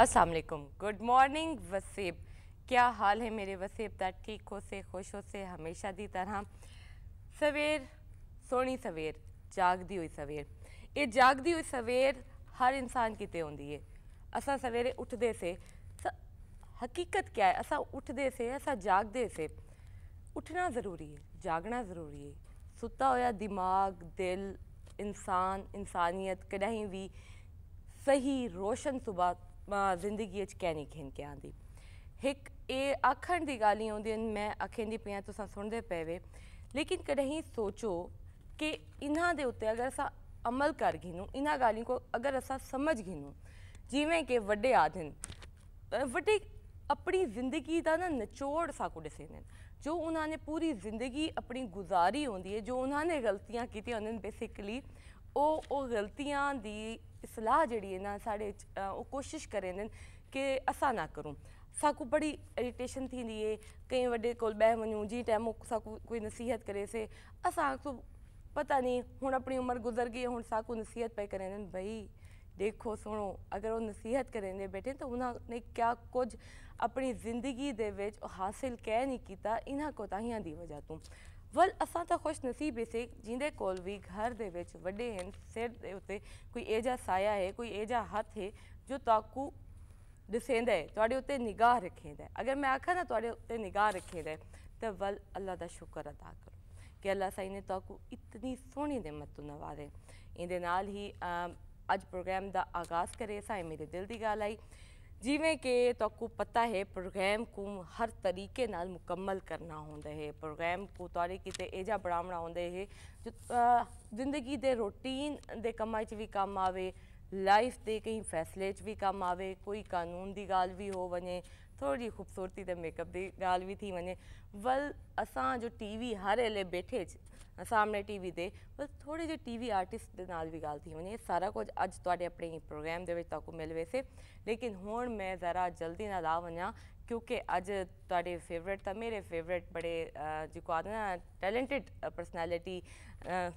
السلام علیکم good morning وسیب کیا حال ہے میرے وسیب دا ٹھیک ہو سے خوش ہو سے ہمیشہ دی طرح سویر سونی سویر دی ہوئی سویر یہ دی ہوئی سویر ہر انسان کتنے آتی ہے اسا سویرے دے سے حقیقت کیا ہے اسا اٹھ دے سے اسا جاگ دے سے اٹھنا ضروری ہے جاگنا ضروری ہے ستا ہویا دماغ دل انسان انسانیت کئی بھی صحیح روشن صبح زندگی کہہ نہیں گھنگہ ایک یہ آخر کی گال ہی آدمی میں آخین دی پے لیکن کوچو کہ انہیں اتنے اگر امل کر گی نوں انہیں گالیوں کو اگر اصا سمجھ گینوں جی کہ وڈے آدمی وڈی اپنی زندگی کا نا نچوڑ سا کو ڈسین جو انہوں نے پوری زندگی اپنی گزاری آتی ہے جو انہوں نے غلطیاں کیت ہو بےسکلی وہ گلتی سلاح جی نا ساڑے کوشش کریں کہ اصا نہ کروں سا کو بڑی اریٹےشن تھی ہے کئی وڈے کو بہ مجھوں جی ٹائم سا کوئی نصیحت کرے سے اصا کو پتہ نہیں ہوں اپنی عمر گزر گئی ہوں سا کو نصیحت پے کر بھائی دیکھو سنو اگر وہ نصیحت کریں بیٹھے تو انہوں نے کیا کچھ اپنی زندگی کے بچ حاصل کہ نہیں انہیں کوتایاں کی وجہ تو وسان تو خوش نصیب ہی سے جنہیں کول بھی گھر کے سر کے اتنے کوئی یہ جا سایا ہے کوئی یہ جا ہتھ ہے جو تاکو دسے دے تے اتنے نگاہ رکھیں دگر میں آخر نہ تھوڑے نگاہ رکھے دل اللہ کا شکر ادا کرو کہ اللہ سائی نے توقو اتنی سونی دمتوں نوازے یہ ہی اج پروگرام کا آغاز کرے سائے میرے دل کی گال آئی جی کہ پتا ہے پروگرام کو ہر طریقے مکمل کرنا ہوں پروگرام کو ترکی کتنے ایجا بڑھنا ہوں جو زندگی کے روٹی کا کام چیز کام آئے لائف کے کئی فیصلے سے بھی کام آئے کوئی قانون کی گال بھی ہو وجے تھوڑی جی خوبصورتی میک اپ گال بھی وجے ول ا جو ٹی وی ہر اے بیٹھے سامنے ٹی وی دے بس تھوڑے جی ٹی وی آرٹسٹ بھی گل تھی ہونی ہے سارا کچھ اجے اپنے ہی پروگرام دے ویچ تاکو ملوے سے لیکن ہون میں ذرا جلدی نہ آ وا کیوںکہ اجی فیورٹ تو میرے فیوریٹ بڑے جی کو آدھنا ٹیلنٹڈ پرسنیلیٹی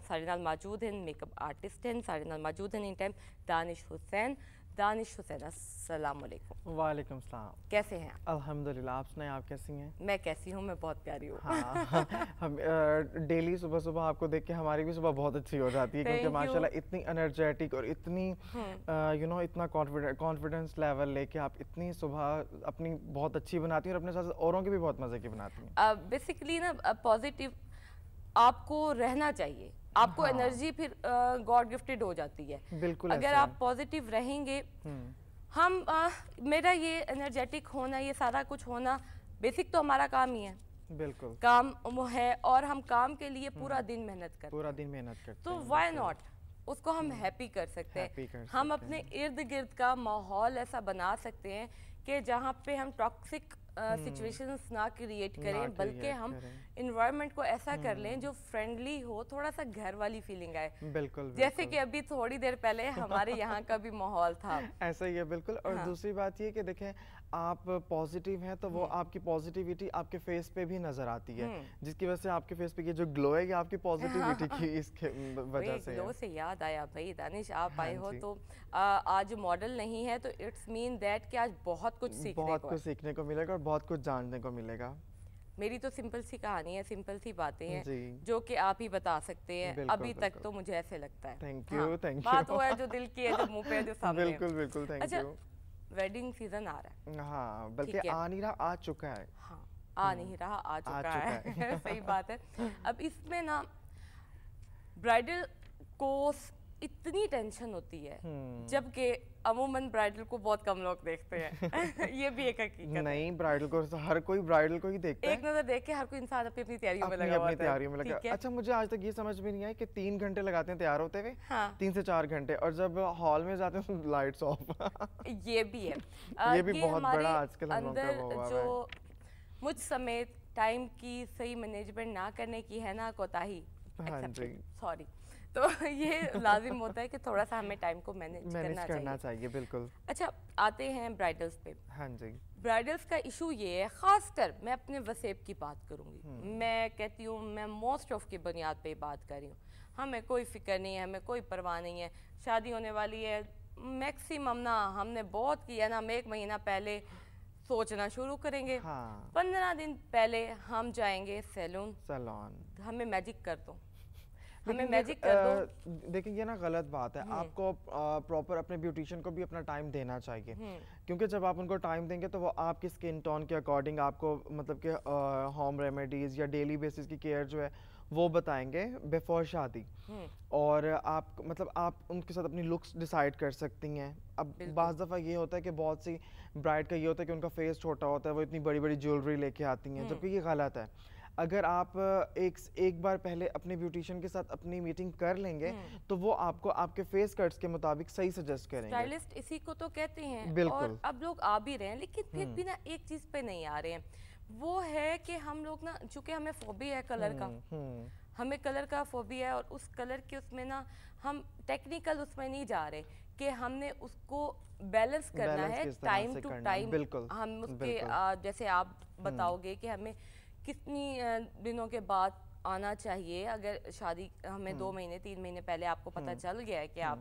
سارے نال موجود ہیں میک اپ آرٹسٹ ہیں سارے نال موجود ہیں ان ٹائم دانش حسین دانش حسین السلام علیکم وعلیکم السلام کیسے ہیں الحمدللہ آپ سنائیں آپ کیسی ہیں میں کیسی ہوں میں بہت پیاری ہوں ہاں، ڈیلی صبح صبح آپ کو دیکھ کے ہماری بھی صبح بہت اچھی ہو جاتی ہے کیونکہ ماشاءاللہ اتنی انرجیٹک اور اتنی یو نو اتنا کانفیڈنس لیول لے کے آپ اتنی صبح اپنی بہت اچھی بناتی ہیں اور اپنے ساتھ اوروں کی بھی بہت مزے کی بناتی ہیں بیسیکلی نا پوزیٹیو آپ کو رہنا چاہیے آپ کو ہاں۔ انرجی پھر گوڈ گفٹڈ ہو جاتی ہے اگر آپ پوزیٹیو رہیں گے ہم میرا یہ انرجیٹک ہونا یہ سارا کچھ ہونا بیسک تو ہمارا کام ہی ہے بالکل کام ہے اور ہم کام کے لیے پورا دن محنت دن محنت کرتے تو وائی ناٹ اس کو ہم ہیپی کر سکتے ہیں ہم اپنے ارد گرد کا ماحول ایسا بنا سکتے ہیں کہ جہاں پہ ہم ٹاکسک سچویشنز نہ کریٹ کریں بلکہ ہم انوائرمنٹ کو ایسا کر لیں جو فرینڈلی ہو تھوڑا سا گھر والی فیلنگ آئے بالکل جیسے کہ ابھی تھوڑی دیر پہلے ہمارے یہاں کا بھی ماحول تھا ایسا ہی ہے بالکل اور ہاں۔ دوسری بات یہ کہ دیکھیں آپ پوزیٹیو ہیں تو وہ آپ کی پوزیٹیویٹی آپ کے فیس پہ بھی نظر آتی ہے جس کی وجہ سے آپ کے فیس پہ یہ جو گلو ہے یہ آپ کی پوزیٹیویٹی کی اس کے وجہ سے ہے گلو سے یاد آیا بھئی دانش آپ ہاں آئے ہو جی۔ تو آج موڈل نہیں ہے تو اٹس مین دیٹ کہ آج بہت کچھ سیکھنے کو بہت کچھ سیکھنے کو ملے گا اور بہت کچھ جاننے کو ملے گا میری تو سمپل سی کہانی ہے سمپل سی باتیں ہیں جی۔ جو کہ آپ ہی بتا سکتے ہیں ابھی تک تو مجھے ایسے لگتا ہے ہاں۔ بات ہوا ہے جو دل کی ہے جو موں پہ جو سامنے ہے بلکل بلکل تینکیو ویڈنگ سیزن آ رہا ہے ہاں آ نہیں رہا آ چکا ہے صحیح بات ہے اب اس میں نا برائڈل کو اتنی ٹینشن ہوتی ہے جبکہ عموماً برائڈل کو بہت کم لوگ دیکھتے ہیں یہ بھی ایک حقیقت نہیں برائڈل کو ہر کوئی برائڈل کو ہی دیکھتا ہے ایک نظر دیکھ کے ہر کوئی انسان اپنی اپنی تیاریوں میں لگا ہوتا ہے تیاریوں میں لگا اچھا مجھے آج تک یہ سمجھ بھی نہیں آئی کہ تین گھنٹے لگاتے ہیں تیار ہوتے ہوئے ہاں۔ تین سے چار گھنٹے اور جب ہال میں جاتے ہیں لائٹس آف یہ بھی ہے یہ بھی بہت بڑا آج کل اندر جو مجھ سمیت ٹائم کی صحیح مینجمنٹ نہ کرنے کی ہے نا کوتاہی سوری ہاں تو یہ لازم ہوتا ہے کہ تھوڑا سا ہمیں ٹائم کو کرنا چاہیے بالکل اچھا آتے ہیں برائڈلس ہاں جی۔ کا ایشو یہ ہے خاص کر میں اپنے وسیب کی بات کروں گی میں کہتی ہوں ہمیں کوئی فکر نہیں ہے ہمیں کوئی پرواہ نہیں ہے شادی ہونے والی ہے میکسیمم نا ہم نے بہت کیا نا ہم ایک مہینہ پہلے سوچنا شروع کریں گے ہاں۔ پندرہ دن پہلے ہم جائیں گے سیلون سیلون ہمیں میجک کر دو دیکھیں یہ نا غلط بات ہے آپ کو پراپر اپنے بیوٹیشن کو بھی اپنا ٹائم دینا چاہیے کیونکہ جب آپ ان کو ٹائم دیں گے تو وہ آپ کی سکن ٹون کے اکارڈنگ آپ کو مطلب کہ ہوم ریمیڈیز یا ڈیلی بیسس کی کیئر جو ہے وہ بتائیں گے بیفور شادی اور آپ مطلب آپ ان کے ساتھ اپنی لکس ڈیسائیڈ کر سکتی ہیں اب بعض دفعہ یہ ہوتا ہے کہ بہت سی برائڈ کا یہ ہوتا ہے کہ ان کا فیس چھوٹا ہوتا ہے وہ اتنی بڑی بڑی جیولری لے کے آتی ہیں جبکہ یہ غلط ہے اگر آپ ایک ایک بار پہلے اپنے بیوٹیشن کے ساتھ اپنی میٹنگ کر لیں گے تو وہ آپ کو آپ کے فیس کٹس کے مطابق صحیح سجسٹ کریں گے سٹائلسٹ اسی کو تو کہتے ہیں اور اب لوگ آ بھی رہے ہیں لیکن پھر بھی نہ ایک چیز پہ نہیں آ رہے ہیں وہ ہے کہ ہم لوگ نا چونکہ ہمیں فوبی ہے کلر کا ہمیں کلر کا فوبی ہے اور اس کلر کے اس میں نا ہم ٹیکنیکل اس میں نہیں جا رہے کہ ہم نے اس کو بیلنس کرنا ہے ٹائم ٹو ٹائم ہم اس کے جیسے آپ بتاؤ گے کہ ہمیں کتنی دنوں کے بعد آنا چاہیے اگر شادی ہمیں دو مہینے تین مہینے پہلے آپ کو پتہ چل گیا ہے کہ آپ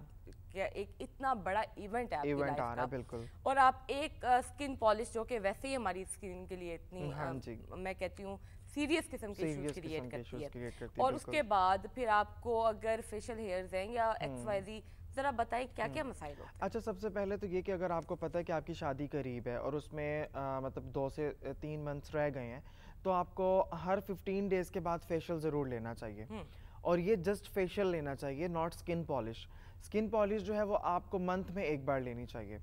ایک اتنا بڑا ایونٹ ہے ایونٹ آ رہا ہے بالکل اور آپ ایک سکن پالش جو کہ ویسے ہی ہماری سکن کے لیے اتنی ہاں جی۔ میں کہتی ہوں سیریس قسم کے ایشوز کریٹ کرتی ہے اور اس کے بعد پھر آپ کو اگر فیشل ہیئرز ہیں یا ایکس وائی زی ذرا بتائیں کیا کیا مسائل ہوتے ہیں اچھا سب سے پہلے تو یہ کہ اگر آپ کو پتہ ہے کہ آپ کی شادی قریب ہے اور اس میں مطلب دو سے تین منتھ رہ گئے ہیں تو آپ کو ہر 15 ڈیز کے بعد فیشل ضرور لینا چاہیے اور یہ جسٹ فیشل لینا چاہیے ناٹ سکن پالش سکن پالش جو ہے وہ آپ کو منتھ میں ایک بار لینی چاہیے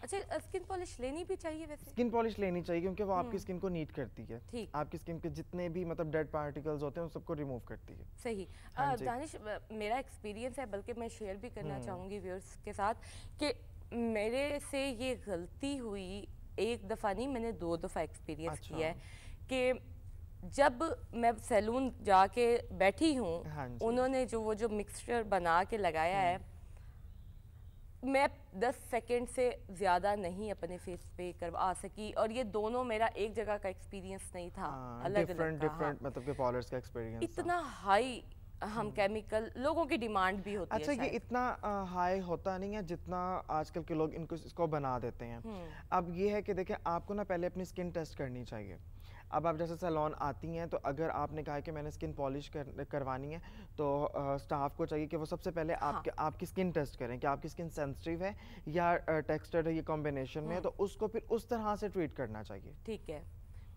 اچھا سکن پالش لینی بھی چاہیے ویسے سکن پالش لینی چاہیے کیونکہ وہ آپ کی سکن کو نیٹ کرتی ہے آپ کی سکن کے جتنے بھی مطلب ڈیڈ پارٹیکلز ہوتے ہیں ان سب کو ریموو کرتی ہے صحیح ہاں جی۔ دانش میرا ایکسپیرینس ہے بلکہ میں شیئر بھی کرنا چاہوں گی ویورس کے ساتھ کہ میرے سے یہ غلطی ہوئی ایک دفعہ نہیں میں نے دو دفعہ ایکسپیرینس اچھا۔ کیا ہے کہ جب میں سیلون جا کے بیٹھی ہوں ہاں جی۔ انہوں نے جو وہ جو مکسچر بنا کے لگایا ہے میں دس سیکنڈ سے زیادہ نہیں نہیں اپنے فیس پہ کروا سکی اور یہ دونوں میرا ایک جگہ کا ایکسپیرینس تھا ہاں، الگ الگ ہاں۔ مطلب اتنا ہائی ہم کیمیکل لوگوں کی ڈیمانڈ بھی ہوتی ہے اچھا یہ اتنا ہائی ہوتا نہیں ہے جتنا آج کل کے لوگ اس کو بنا دیتے ہیں اب یہ ہے کہ دیکھیں آپ کو نا پہلے اپنی سکن ٹیسٹ کرنی چاہیے اب آپ جیسے سیلون آتی ہیں تو اگر آپ نے کہا کہ میں نے سکن پالش کروانی ہے تو سٹاف کو چاہیے کہ وہ سب سے پہلے آپ ہاں۔ کی سکن ٹیسٹ کریں کہ آپ کی سکن سینسٹیو ہے یا ٹیکسٹر ہے یہ کمبینیشن میں ہے ہاں۔ تو اس کو پھر اس طرح سے ٹریٹ کرنا چاہیے ٹھیک ہے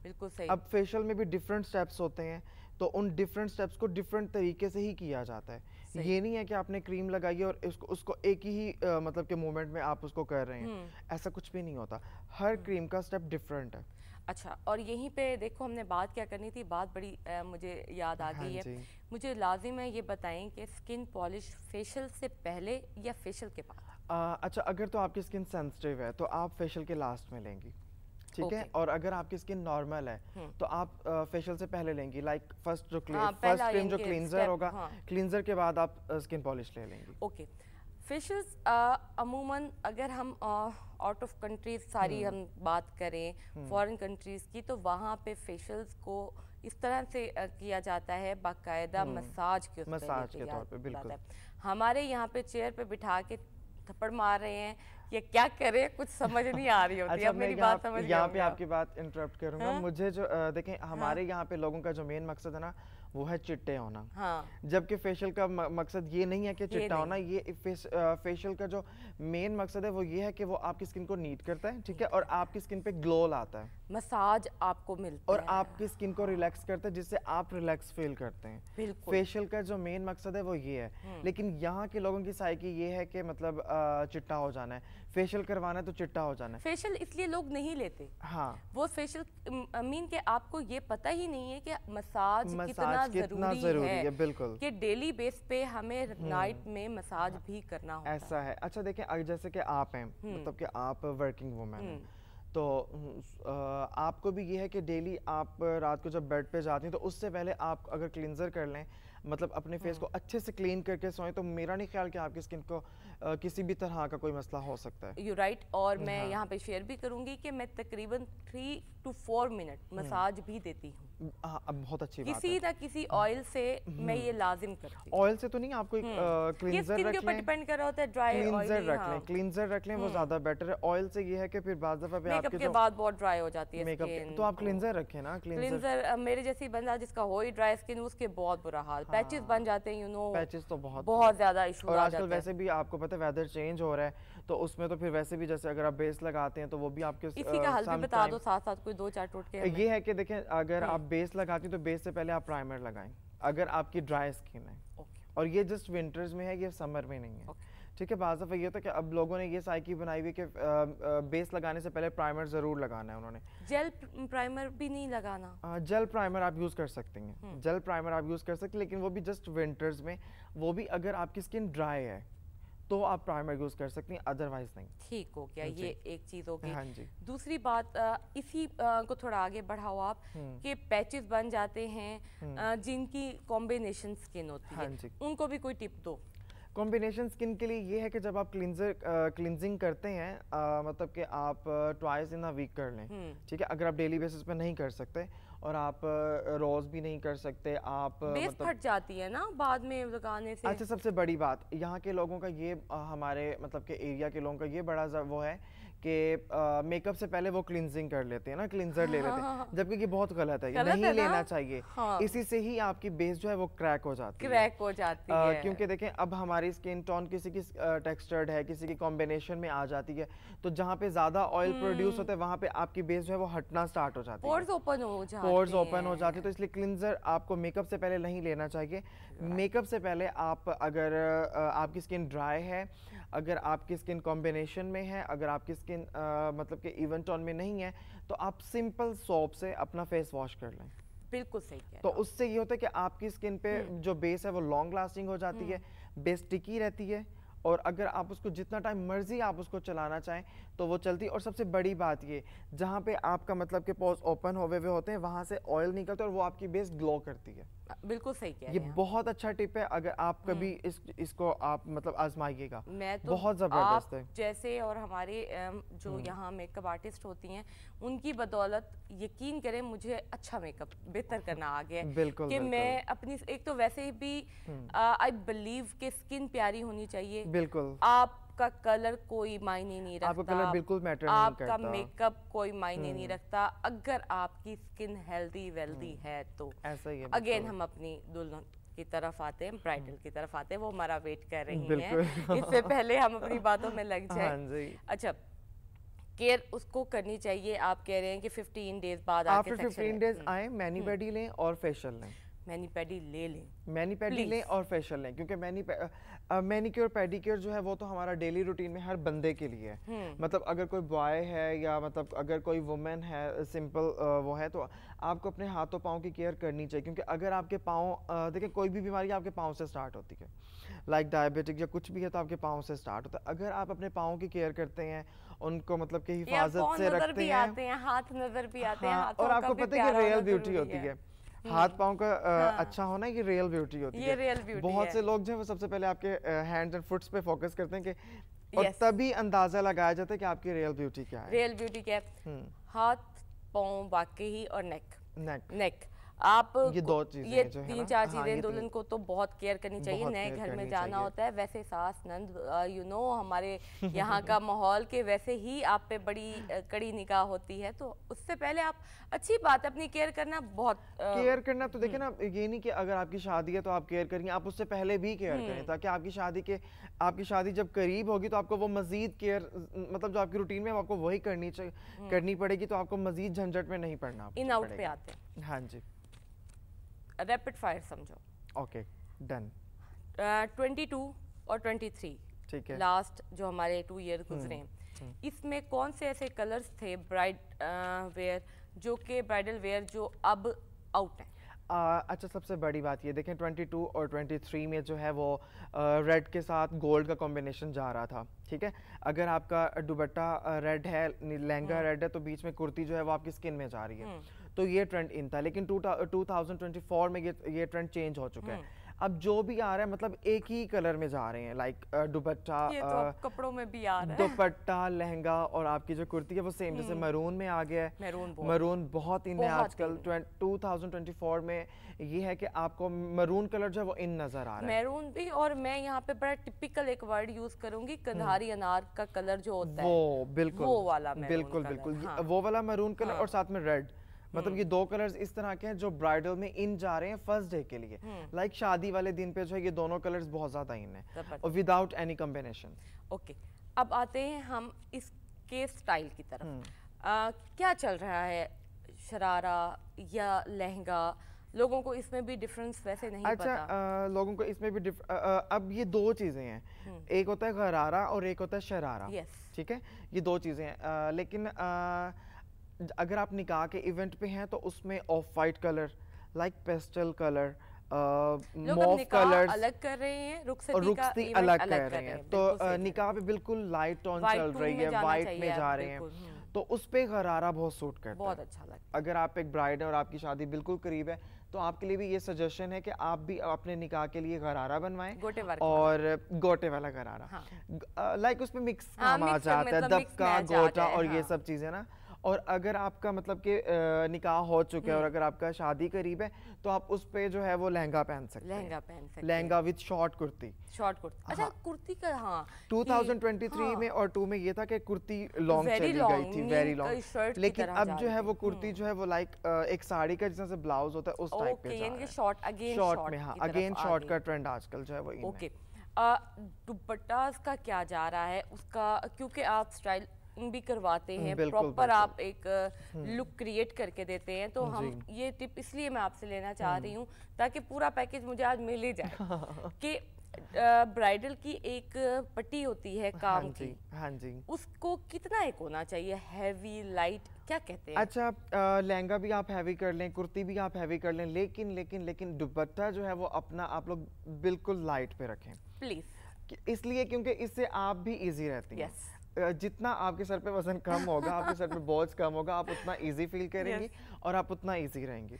بالکل صحیح اب فیشل میں بھی ڈیفرنٹ سٹیپس ہوتے ہیں تو ان ڈیفرنٹ سٹیپس کو ڈیفرنٹ طریقے سے ہی کیا جاتا ہے یہ نہیں ہے کہ آپ نے کریم لگائی ہے اور اس کو اس کو ایک ہی مطلب کہ مومنٹ میں آپ اس کو کر رہے ہیں ایسا کچھ بھی نہیں ہوتا ہر کریم کا سٹیپ ڈیفرنٹ ہے اچھا اور یہیں پہ دیکھو ہم نے بات کیا کرنی تھی بات بڑی مجھے یاد آ ہاں گئی ہے جی۔ مجھے لازم ہے یہ بتائیں کہ سکن پالش فیشل سے پہلے یا فیشل کے بعد اچھا اگر تو آپ کی سکن سینسٹیو ہے تو آپ فیشل کے لاسٹ میں لیں گی ٹھیک ہے اور اگر آپ کی سکن نارمل ہے تو آپ فیشل سے پہلے لیں گی لائک فرسٹ جو فرسٹ ہاں، کریم جو کلینزر ہوگا کلینزر ہاں۔ کے بعد آپ سکن پالش لے لیں گی اوکے فشز uh, عموماً اگر ہم آؤٹ آف کنٹریز ساری hmm. ہم بات کریں فورن hmm. کنٹریز کی تو وہاں پہ فیشلز کو اس طرح سے کیا جاتا ہے باقاعدہ مساج hmm. کے طور پہ بالکل ہمارے یہاں پہ چیئر پہ بٹھا کے تھپڑ مار رہے ہیں یا کیا کرے کچھ سمجھ نہیں آ رہی ہوتی اچھا، اب میری بات سمجھ یہاں پہ آپ کی بات انٹرپٹ کروں گا ہاں۔ مجھے جو دیکھیں ہاں۔ ہمارے یہاں پہ لوگوں کا جو مین مقصد ہے نا وہ ہے چٹے ہونا ہاں۔ جبکہ فیشل کا مقصد یہ نہیں ہے کہ چٹا ہونا یہ فیشل کا جو مین مقصد ہے وہ یہ ہے کہ وہ آپ کی سکن کو نیٹ کرتا ہے ٹھیک ہے اور آپ کی سکن پہ گلو لاتا ہے مساج آپ کو ملتا ہے اور آپ کی سکن کو ریلیکس کرتا ہے جس سے آپ ریلیکس فیل کرتے ہیں فیشل کا جو مین مقصد ہے وہ یہ ہے لیکن یہاں کے لوگوں کی سائیکی یہ ہے کہ مطلب چٹا ہو جانا ہے فیشل کروانا ہے تو چٹا ہو جانا ہے فیشل اس لیے لوگ نہیں لیتے ہاں۔ وہ فیشل امین آپ کو یہ پتہ ہی نہیں ہے کہ مساج کتنا ضروری ہے کہ ڈیلی بیس پہ ہمیں نائٹ میں مساج بھی کرنا ہوتا ایسا ہے اچھا دیکھیں جیسے کہ آپ ہیں مطلب کہ آپ ورکنگ وومن ہیں تو آپ کو بھی یہ ہے کہ ڈیلی آپ رات کو جب بیڈ پہ جاتے ہیں تو اس سے پہلے آپ اگر کلینزر کر لیں مطلب اپنے فیس ہاں۔ کو اچھے سے کلین کر کے سوئیں تو میرا نہیں خیال کہ آپ کی سکن کو کسی بھی طرح کا کوئی مسئلہ ہو سکتا ہے اور میں ہاں۔ یہاں پہ شیئر بھی کروں گی کہ میں تقریباً 3 ٹو 4 منٹ مساج بھی دیتی ہوں ہاں، بہت اچھی بات ہے کسی نہ کسی آئل سے میں یہ لازم کرتی ہوں آئل سے تو نہیں آپ کو کلینزر رکھ لیں یہ سکن کے اوپر ڈیپینڈ کر رہا ہوتا ہے ڈرائی آئل کلینزر رکھ لیں کلینزر رکھ لیں وہ زیادہ بیٹر ہے آئل سے یہ ہے کہ پھر بعض دفعہ میک اپ کے بعد بہت ڈرائی ہو جاتی ہے تو آپ کلینزر رکھیں نا کلینزر میرے جیسی بندہ جس کا ہوئی ڈرائی سکن اس کے بہت برا حال پیچز بن جاتے ہیں یو نو پیچز تو بہت بہت زیادہ ایشو اور آج کل ویسے بھی آپ کو پتہ ویدر چینج ہو رہا ہے تو اس میں تو پھر ویسے بھی جیسے اگر آپ بیس لگاتے ہیں تو وہ بھی آپ کے اسی کا حل بھی بتا دو ساتھ ساتھ کوئی دو چار ٹوٹ کے یہ ہے کہ دیکھیں اگر جی. آپ بیس لگاتی ہیں تو بیس سے پہلے آپ پرائمر لگائیں اگر آپ کی ڈرائی اسکن ہے اور یہ جسٹ ونٹرز میں ہے یہ سمر میں نہیں ہے ٹھیک ہے بعض دفعہ یہ تھا کہ اب لوگوں نے یہ سائیکی بنائی ہوئی کہ بیس لگانے سے پہلے پرائمر ضرور لگانا ہے انہوں نے جیل پرائمر بھی نہیں لگانا جیل پرائمر آپ یوز کر سکتے ہیں جیل پرائمر آپ یوز کر سکتے ہیں لیکن وہ بھی جسٹ ونٹرز میں وہ بھی اگر آپ کی سکن ڈرائی ہے تو آپ پرائمر یوز کر سکتے ہیں ادروائز نہیں ٹھیک ہو گیا جی۔ یہ ایک چیز ہوگی ہاں جی دوسری بات اسی کو تھوڑا آگے بڑھاؤ آپ کہ پیچز بن جاتے ہیں جن کی کمبینیشن سکن ہوتی ہے ہاں جی۔ ان کو بھی کوئی ٹپ دو کمبینیشن کے لیے یہ ہے کہ جب آپ کلینزنگ کرتے ہیں مطلب کہ آپ ٹوائز ان ویک کر لیں ٹھیک ہے اگر آپ ڈیلی بیسس پہ نہیں کر سکتے اور آپ روز بھی نہیں کر سکتے آپ مطلب پھٹ جاتی ہے نا بعد میں لگانے سے اچھا سب سے بڑی بات یہاں کے لوگوں کا یہ ہمارے مطلب کہ ایریا کے لوگوں کا یہ بڑا وہ ہے کہ میک اپ سے پہلے وہ کلینزنگ کر لیتے ہیں ہیں نا کلینزر لے لیتے جبکہ یہ بہت غلط ہے نہیں لینا چاہیے ہاں۔ اسی سے ہی آپ کی بیس جو ہے وہ کریک ہو جاتی ہے ہے کریک ہو جاتی کیونکہ دیکھیں اب ہماری ٹون کسی کسی کی کی ہے کمبینیشن میں آ جاتی ہے تو جہاں پہ زیادہ آئل پروڈیوس ہوتا ہے وہاں پہ آپ کی بیس جو ہے وہ ہٹنا سٹارٹ ہو جاتی ہے تو اس لیے کلینزر آپ کو میک اپ سے پہلے نہیں لینا چاہیے میک اپ سے پہلے آپ اگر آپ کی اسکن ڈرائی ہے اگر آپ کی سکن کمبینیشن میں ہے اگر آپ کی سکن مطلب کہ ایون ٹون میں نہیں ہے تو آپ سمپل سوپ سے اپنا فیس واش کر لیں بالکل صحیح تو اس سے یہ ہوتا ہے کہ آپ کی سکن پہ جو بیس ہے وہ لانگ لاسٹنگ ہو جاتی ہے بیس ٹکی رہتی ہے اور اگر آپ اس کو جتنا ٹائم مرضی آپ اس کو چلانا چاہیں تو وہ چلتی اور سب سے بڑی بات یہ جہاں پہ آپ کا مطلب کہ پوز اوپن ہوئے ہوئے ہوتے ہیں وہاں سے آئل نکلتا ہے اور وہ آپ کی بیس گلو کرتی ہے بالکل صحیح کہہ رہے ہیں یہ بہت اچھا ٹپ ہے اگر آپ کبھی اس اس کو آپ مطلب آزمائیے گا میں تو بہت زبردست ہے جیسے اور ہمارے جو یہاں میک اپ آرٹسٹ ہوتی ہیں ان کی بدولت یقین کریں مجھے اچھا میک اپ بہتر کرنا آ گیا ہے کہ میں اپنی ایک تو ویسے بھی آئی بلیو کہ سکن پیاری ہونی چاہیے بالکل آپ کا کلر کوئی معنی نہیں رکھتا آپ کا کلر بالکل میٹر نہیں کرتا آپ کا میک اپ کوئی معنی نہیں رکھتا اگر آپ کی سکن ہیلڈی ویلڈی ہے تو ایسا ہی ہے اگین ہم اپنی دلنوں کی طرف آتے ہیں برائیڈل کی طرف آتے ہیں وہ ہمارا ویٹ کر رہی ہیں اس سے پہلے ہم اپنی باتوں میں لگ جائیں ہاں جی۔ اچھا کیر اس کو کرنی چاہیے آپ کہہ رہے ہیں کہ ففٹین ڈیز بعد آپ کے ففٹین ڈیز آئیں مینی بیڈی لیں اور فیشل لیں مینی پیڈی لے لیں مینی پیڈی لیں اور فیشل لیں کیونکہ مینی پیڈی مینیکیور پیڈیکیور جو ہے وہ تو ہمارا ڈیلی روٹین میں ہر بندے کے لیے مطلب اگر کوئی بوائے ہے یا مطلب اگر کوئی وومن ہے ہے سمپل وہ تو آپ کو اپنے ہاتھوں پاؤں کی کیئر کرنی چاہیے کیونکہ اگر آپ کے پاؤں دیکھیں کوئی بھی بیماری آپ کے پاؤں سے اسٹارٹ ہوتی ہے لائک ڈائبٹک یا کچھ بھی ہے تو آپ کے پاؤں سے ہوتا ہے اگر آپ اپنے پاؤں کی کیئر کرتے ہیں ان کو مطلب کہ حفاظت سے رکھتے ہیں نظر بھی آتے ہیں ہاں، ہاتھ اور آپ کو پتہ کہ بیوٹی ہوتی ہے ہاتھ پاؤں کا ہاں۔ اچھا ہونا یہ ریئل بیوٹی ہوتی ہے بہت سے لوگ جو ہے سب سے پہلے آپ کے فٹس پہ فوکس کرتے ہیں کہ تبھی اندازہ لگایا جاتا ہے کہ آپ کی ریئل بیوٹی کیا ہے ریئل بیوٹی کیا ہے ہاتھ پاؤں باقی ہی اور نیک نیک آپ یہ تین چار ہاں، چیزیں دول کو تو بہت کیئر کرنی چاہیے نئے گھر میں جانا ہوتا ہے ویسے ساس نند ہمارے یہاں کا محول کہ ویسے ہی آپ پہ بڑی کڑی نکاح ہوتی ہے تو اس سے پہلے آپ اچھی بات ہے اپنی کیئر کرنا بہت کیئر کرنا تو دیکھیں نا یہ نہیں کہ اگر آپ کی شادی ہے تو آپ کیئر کریں گے آپ اس سے پہلے بھی کیئر کریں تاکہ آپ کی شادی کے آپ کی شادی جب قریب ہوگی تو آپ کو وہ مزید کیئر مطلب جو آپ کی روٹین میں آپ کو وہی کرنی پڑے گی تو آپ کو مزید جھنجٹ میں نہیں پڑنا ان آؤٹ پہ آتے ہیں ہاں جی ریپڈ فائر سمجھو اوکے ڈن ٹوینٹی ٹو اور ٹوینٹی تھری ٹھیک ہے لاسٹ جو ہمارے ٹو ایئر گزرے ہیں اس میں کون سے ایسے کلرس تھے برائڈ ویئر جو کہ برائڈل ویئر جو اب آؤٹ ہیں اچھا سب سے بڑی بات یہ دیکھیں ٹوئنٹی ٹو اور ٹوئنٹی تھری میں جو ہے وہ ریڈ کے ساتھ گولڈ کا کمبینیشن جا رہا تھا ٹھیک ہے اگر آپ کا دوبٹہ ریڈ ہے لہنگا ریڈ ہے تو بیچ میں کرتی جو ہے وہ آپ کی اسکن میں جا رہی ہے تو یہ ٹرینڈ ان تھا لیکن 2024 میں یہ ٹرینڈ چینج ہو چکا ہے اب جو بھی آ رہا ہے مطلب ایک ہی کلر میں جا رہے ہیں لائک دوپٹا کپڑوں میں بھی آ رہا ہے دوپٹا لہنگا اور آپ کی جو کرتی ہے وہ سیم جیسے مرون میں آ گیا ہے مرون بہت ان ہے آج کل 2024 میں یہ ہے کہ آپ کو مرون کلر جو ہے وہ ان نظر آ رہا ہے مرون بھی اور میں یہاں پہ بڑا ٹپیکل ایک ورڈ یوز کروں گی کندھاری انار کا کلر جو ہوتا ہے وہ بالکل وہ والا مرون کلر ہاں۔ وہ والا مرون کلر ہاں۔ اور ساتھ میں ریڈ مطلب یہ دو کلرز اس طرح کے ہیں جو برائیڈل میں ان جا رہے ہیں فرسٹ ڈے کے لیے لائک شادی والے دن پہ جو ہے یہ دونوں کلرز بہت زیادہ ان ہیں اور وداؤٹ اینی کمبینیشن اوکے اب آتے ہیں ہم اس کے سٹائل کی طرف کیا چل رہا ہے شرارہ یا لہنگا لوگوں کو اس میں بھی ڈیفرنس ویسے نہیں اچھا، پتا اچھا لوگوں کو اس میں بھی اب یہ دو چیزیں ہیں ایک ہوتا ہے غرارہ اور ایک ہوتا ہے شرارہ ٹھیک ہے یہ دو چیزیں ہیں لیکن اگر آپ نے کہا کہ ایونٹ پہ ہیں تو اس میں off white colour like pastel colour mauve colour الگ کر رہے ہیں رخصتی الگ کر رہے ہیں تو نکاح پہ بالکل لائٹ ٹون چل رہی ہے وائٹ میں جا رہے ہیں تو اس پہ غرارہ بہت سوٹ کرتا ہے بہت اچھا لگتا ہے اگر آپ ایک برائیڈ ہے اور آپ کی شادی بالکل قریب ہے تو آپ کے لیے بھی یہ سجیشن ہے کہ آپ بھی اپنے نکاح کے لیے غرارہ بنوائیں اور گوٹے والا غرارہ لائک ہاں۔ اس پہ مکس کام آ جاتا ہے دب گوٹا اور یہ ہاں۔ سب چیزیں نا اور اگر آپ کا مطلب کہ نکاح ہو چکے اور اگر آپ کا شادی قریب ہے تو آپ اس پہ جو ہے وہ لہنگا پہن سکتے ہیں لہنگا پہن سکتے ہیں lehenga with short kurti short kurti اچھا کرتی کا ہاں 2023 ہاں۔ میں اور 2 میں یہ تھا کہ کرتی لانگ چلی گئی تھی ویری لانگ لیکن اب جو ہے وہ کرتی جو ہے وہ لائک ایک ساڑی کا جس سے بلاؤز ہوتا ہے اس ٹائپ پہ جا یعنی رہا ہے شارٹ اگین شارٹ میں ہاں اگین شارٹ کا ٹرینڈ آج کل جو ہے وہ اوکے دوپٹہ اس کا کیا جا رہا ہے اس کا کیونکہ آپ سٹائل بھی کرواتے ہیں پروپر آپ ایک لک کریٹ کر کے دیتے ہیں تو جی۔ ہم یہ ٹپ اس لیے میں آپ سے لینا چاہ رہی ہوں تاکہ پورا پیکج مجھے آج ملے جائے ہاں۔ کہ برائیڈل کی ایک پٹی ہوتی ہے ہاں کام جی، کی ہاں جی۔ اس کو کتنا ایک ہونا چاہیے ہیوی لائٹ کیا کہتے ہیں اچھا لہنگا بھی آپ ہیوی کر لیں کرتی بھی آپ ہیوی کر لیں لیکن لیکن لیکن دوپٹہ جو ہے وہ اپنا آپ لوگ بالکل لائٹ پہ رکھیں پلیز اس لیے کیونکہ اس سے آپ بھی ایزی رہتی ہیں جتنا آپ کے سر پہ وزن کم ہوگا آپ کے سر پہ بوجھ کم ہوگا آپ اتنا ایزی فیل کریں گی اور آپ اتنا ایزی رہیں گی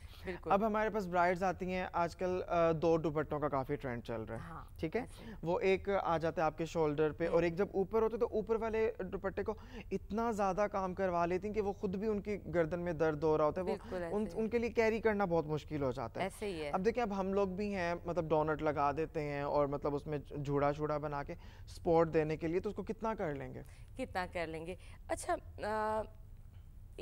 اب ہمارے پاس برائڈز آتی ہیں آج کل دو دوپٹوں کا کافی ٹرینڈ چل رہا ہے ہاں، ٹھیک ہے وہ ایک آ جاتا ہے آپ کے شولڈر پہ اور ایک جب اوپر ہوتے تو اوپر والے دوپٹے کو اتنا زیادہ کام کروا لیتی ہیں کہ وہ خود بھی ان کی گردن میں درد ہو رہا ہوتا ہے وہ ان کے لیے کیری کرنا بہت مشکل ہو جاتا ہے اب دیکھیں اب ہم لوگ بھی ہیں مطلب ڈونٹ لگا دیتے ہیں اور مطلب اس میں جھوڑا چھوڑا بنا کے اسپورٹ دینے کے لیے تو اس کو کتنا کر لیں گے کتنا کر لیں گے اچھا